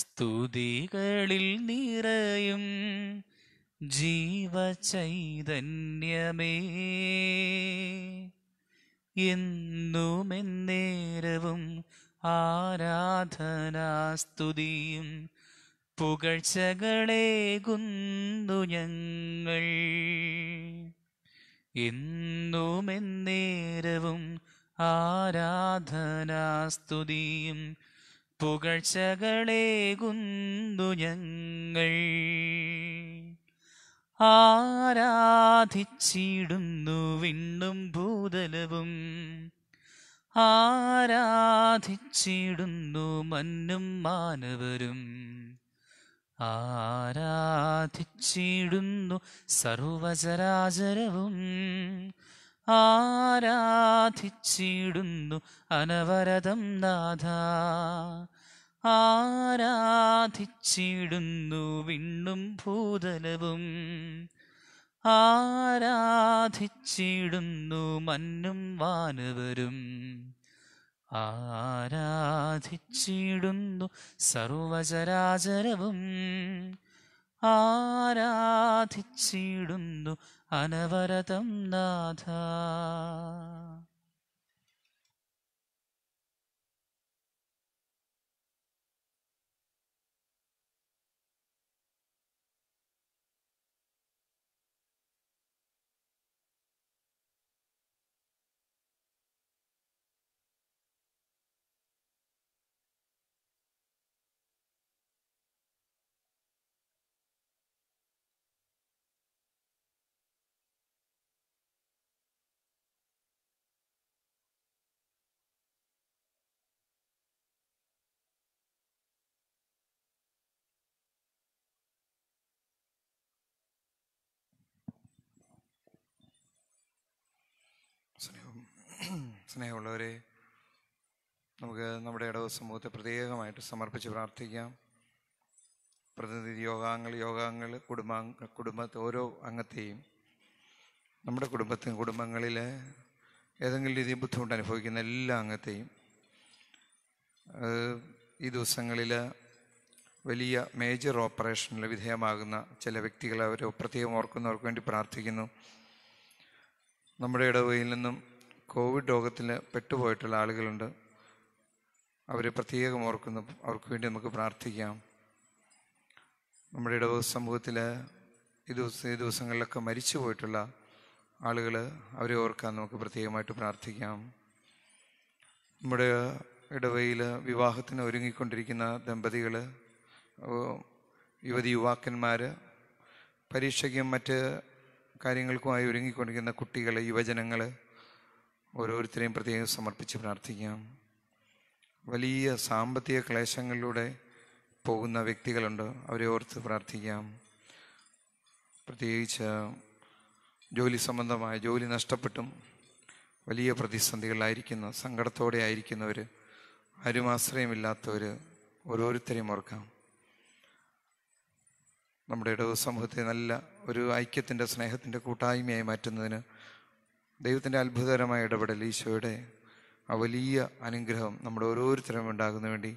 സ്തുതികളിൽ നിറയും ജീവചൈതന്യമേ എന്നുമെന്നേരവും ആരാധനാസ്തുതിയും പുകഴ്ചകളേകുന്നു ഞങ്ങൾ എന്നുമെന്നേരവും ആരാധനാസ്തുതിയും പുകഴ്ചകളെ പുകഴ്ചകളേകുന്നു ഞങ്ങൾ ആരാധിച്ചിടുന്നു വിണ്ണും ഭൂതലവും ആരാധിച്ചിടുന്നു മന്നും മാനവരും ആരാധിച്ചിടുന്നു സർവചരാചരവും ആരാധിച്ചിടുന്നു അനവരതം നാഥ ആരാധിച്ചിടുന്നു വിണ്ണും ഭൂതലവും ആരാധിച്ചിടുന്നു മഞ്ഞും വാനവരും ആരാധിച്ചിടുന്നു സർവചരാചരവും ആരാധിച്ചിടുന്നു अनवरतम नाथा സ്നേഹമുള്ളവരെ നമുക്ക് നമ്മുടെ ഇടവ സമൂഹത്തെ പ്രത്യേകമായിട്ട് സമർപ്പിച്ച് പ്രാർത്ഥിക്കാം പ്രതിനിധി യോഗാംഗങ്ങൾ യോഗാംഗങ്ങൾ കുടുംബാംഗ കുടുംബത്തെ ഓരോ അംഗത്തെയും നമ്മുടെ കുടുംബത്തിൽ കുടുംബങ്ങളിൽ ഏതെങ്കിലും രീതിയിൽ ബുദ്ധിമുട്ട് അനുഭവിക്കുന്ന എല്ലാ അംഗത്തെയും ഈ ദിവസങ്ങളിൽ വലിയ മേജർ ഓപ്പറേഷനിൽ വിധേയമാകുന്ന ചില വ്യക്തികളെ അവർ പ്രത്യേകം ഓർക്കുന്നവർക്ക് വേണ്ടി പ്രാർത്ഥിക്കുന്നു നമ്മുടെ ഇടവയിൽ നിന്നും കോവിഡ് രോഗത്തിന് പെട്ടുപോയിട്ടുള്ള ആളുകളുണ്ട് അവരെ പ്രത്യേകം ഓർക്കുന്നു അവർക്ക് വേണ്ടി നമുക്ക് പ്രാർത്ഥിക്കാം നമ്മുടെ ഇടവ സമൂഹത്തിൽ ഈ ദിവസം ഈ ദിവസങ്ങളിലൊക്കെ മരിച്ചു പോയിട്ടുള്ള ആളുകൾ അവരെ ഓർക്കാൻ നമുക്ക് പ്രത്യേകമായിട്ട് പ്രാർത്ഥിക്കാം നമ്മുടെ ഇടവയിൽ വിവാഹത്തിന് ഒരുങ്ങിക്കൊണ്ടിരിക്കുന്ന ദമ്പതികൾ യുവതി യുവാക്കന്മാർ പരീക്ഷയ്ക്കും മറ്റ് കാര്യങ്ങൾക്കുമായി ഒരുങ്ങിക്കൊണ്ടിരിക്കുന്ന കുട്ടികൾ യുവജനങ്ങൾ ഓരോരുത്തരെയും പ്രത്യേകം സമർപ്പിച്ച് പ്രാർത്ഥിക്കാം വലിയ സാമ്പത്തിക ക്ലേശങ്ങളിലൂടെ പോകുന്ന വ്യക്തികളുണ്ട് അവരെ ഓർത്ത് പ്രാർത്ഥിക്കാം പ്രത്യേകിച്ച് ജോലി സംബന്ധമായ ജോലി നഷ്ടപ്പെട്ടും വലിയ പ്രതിസന്ധികളിലായിരിക്കുന്ന സങ്കടത്തോടെ ആയിരിക്കുന്നവർ ആരും ആശ്രയമില്ലാത്തവർ ഓരോരുത്തരെയും ഓർക്കാം നമ്മുടെ ഇടവ് സമൂഹത്തെ നല്ല ഒരു ഐക്യത്തിൻ്റെ സ്നേഹത്തിൻ്റെ കൂട്ടായ്മയായി മാറ്റുന്നതിന് ദൈവത്തിൻ്റെ അത്ഭുതകരമായ ഇടപെടൽ ഈശോയുടെ ആ വലിയ അനുഗ്രഹം നമ്മുടെ ഓരോരുത്തരും ഉണ്ടാകുന്ന വേണ്ടി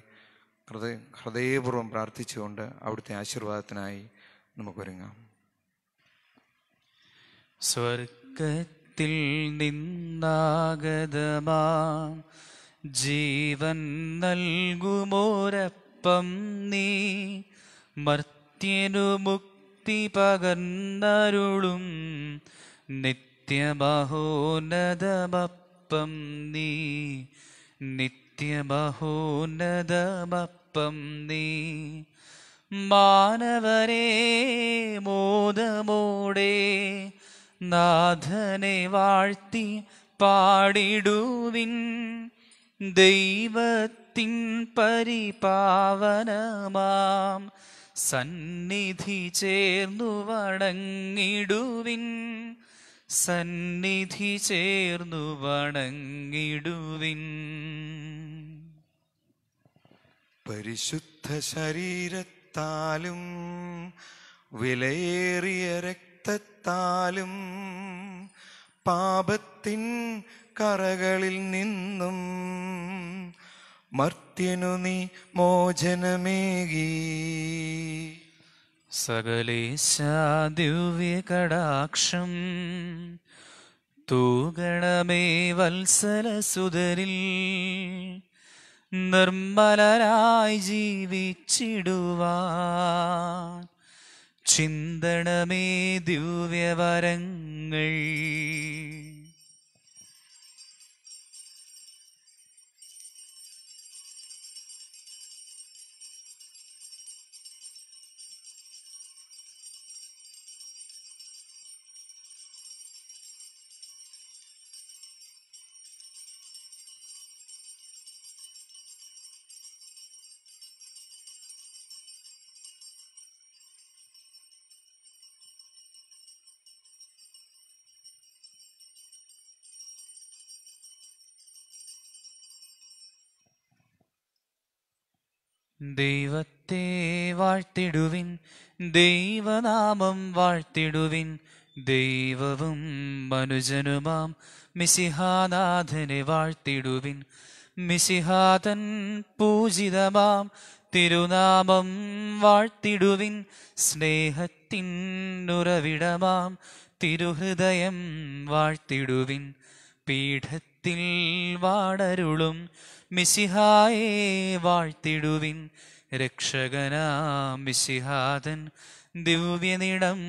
ഹൃദയ ഹൃദയപൂർവ്വം പ്രാർത്ഥിച്ചുകൊണ്ട് അവിടുത്തെ ആശീർവാദത്തിനായി നമുക്കൊരുങ്ങാം സ്വർഗത്തിൽ നിന്നാഗതമാ ജീവൻ നൽകുമോരപ്പം നീ മർത്യനു മുക്തി പകർന്നരുളും നിത്യ നിത്യമഹോന്നതമപ്പം നീ നിത്യമഹോന്നതമപ്പം നീ മാനവരെ മോദമോടെ നാഥനെ വാഴ്ത്തി പാടിടുവിൻ ദൈവത്തിൻ പരിപാവനമാം സന്നിധി ചേർന്നു വണങ്ങിടുവിൻ സന്നിധി ചേർന്നു വണങ്ങിടുവിൻ പരിശുദ്ധ ശരീരത്താലും വിലയേറിയ രക്തത്താലും പാപത്തിൻ കറകളിൽ നിന്നും മർത്യനു നീ മോചനമേകി സകലേശാദിവ്യകടാക്ഷം തൂകണമേ സുതരിൽ നിർമ്മലരായി ജീവിച്ചിടുവാൻ ചിന്തണമേ ദിവ്യവരങ്ങൾ ദൈവത്തെ വാഴ്ത്തിടുവിൻ ദൈവനാമം വാഴ്ത്തിടുവിൻ ദൈവവും മനുജനുമാം മിസിഹാനാഥനെ വാഴ്ത്തിടുവിൻ മിസിഹാതൻ പൂജിതമാം തിരുനാമം വാഴ്ത്തിടുവിൻ ഉറവിടമാം തിരുഹൃദയം വാഴ്ത്തിടുവിൻ പീഠത്തിൽ വാടരുളും മിസിഹായേ വാഴ്ത്തിടുവിൻ രക്ഷകനാം മിസിഹാതൻ ദിവ്യനിടം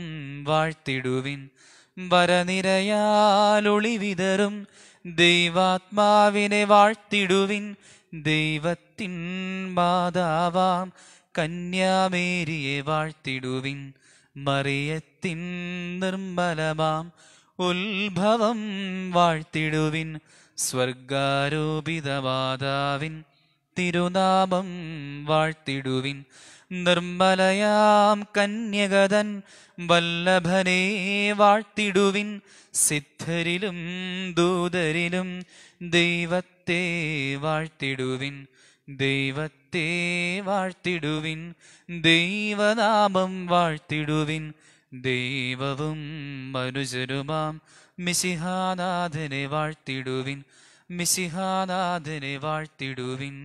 വാഴ്ത്തിടുവിൻ വരനിരയാലൊളിവിതറും ദൈവാത്മാവിനെ വാഴ്ത്തിടുവിൻ ദൈവത്തിൻ മാതാവാം കന്യാമേരിയെ വാഴ്ത്തിടുവിൻ മറിയത്തിൻ നിർമ്മലമാം ഉത്ഭവം വാഴ്ത്തിടുവിൻ സ്വർഗാരോപിത തിരുനാമം വാഴ്ത്തിടുവിൻ നിർമ്മലയാം കന്യകതൻ വല്ലഭനെ വാഴ്ത്തിടുവിൻ സിദ്ധരിലും ദൂതരിലും ദൈവത്തെ വാഴ്ത്തിടുവിൻ ദൈവത്തെ വാഴ്ത്തിടുവിൻ ദൈവനാമം വാഴ്ത്തിടുവിൻ ദൈവവും മനുജരുമാം മിസിഹാനാഥനെ വാഴ്ത്തിടുവിൻ മിസിഹാനാഥനെ വാഴ്ത്തിടുവിൻ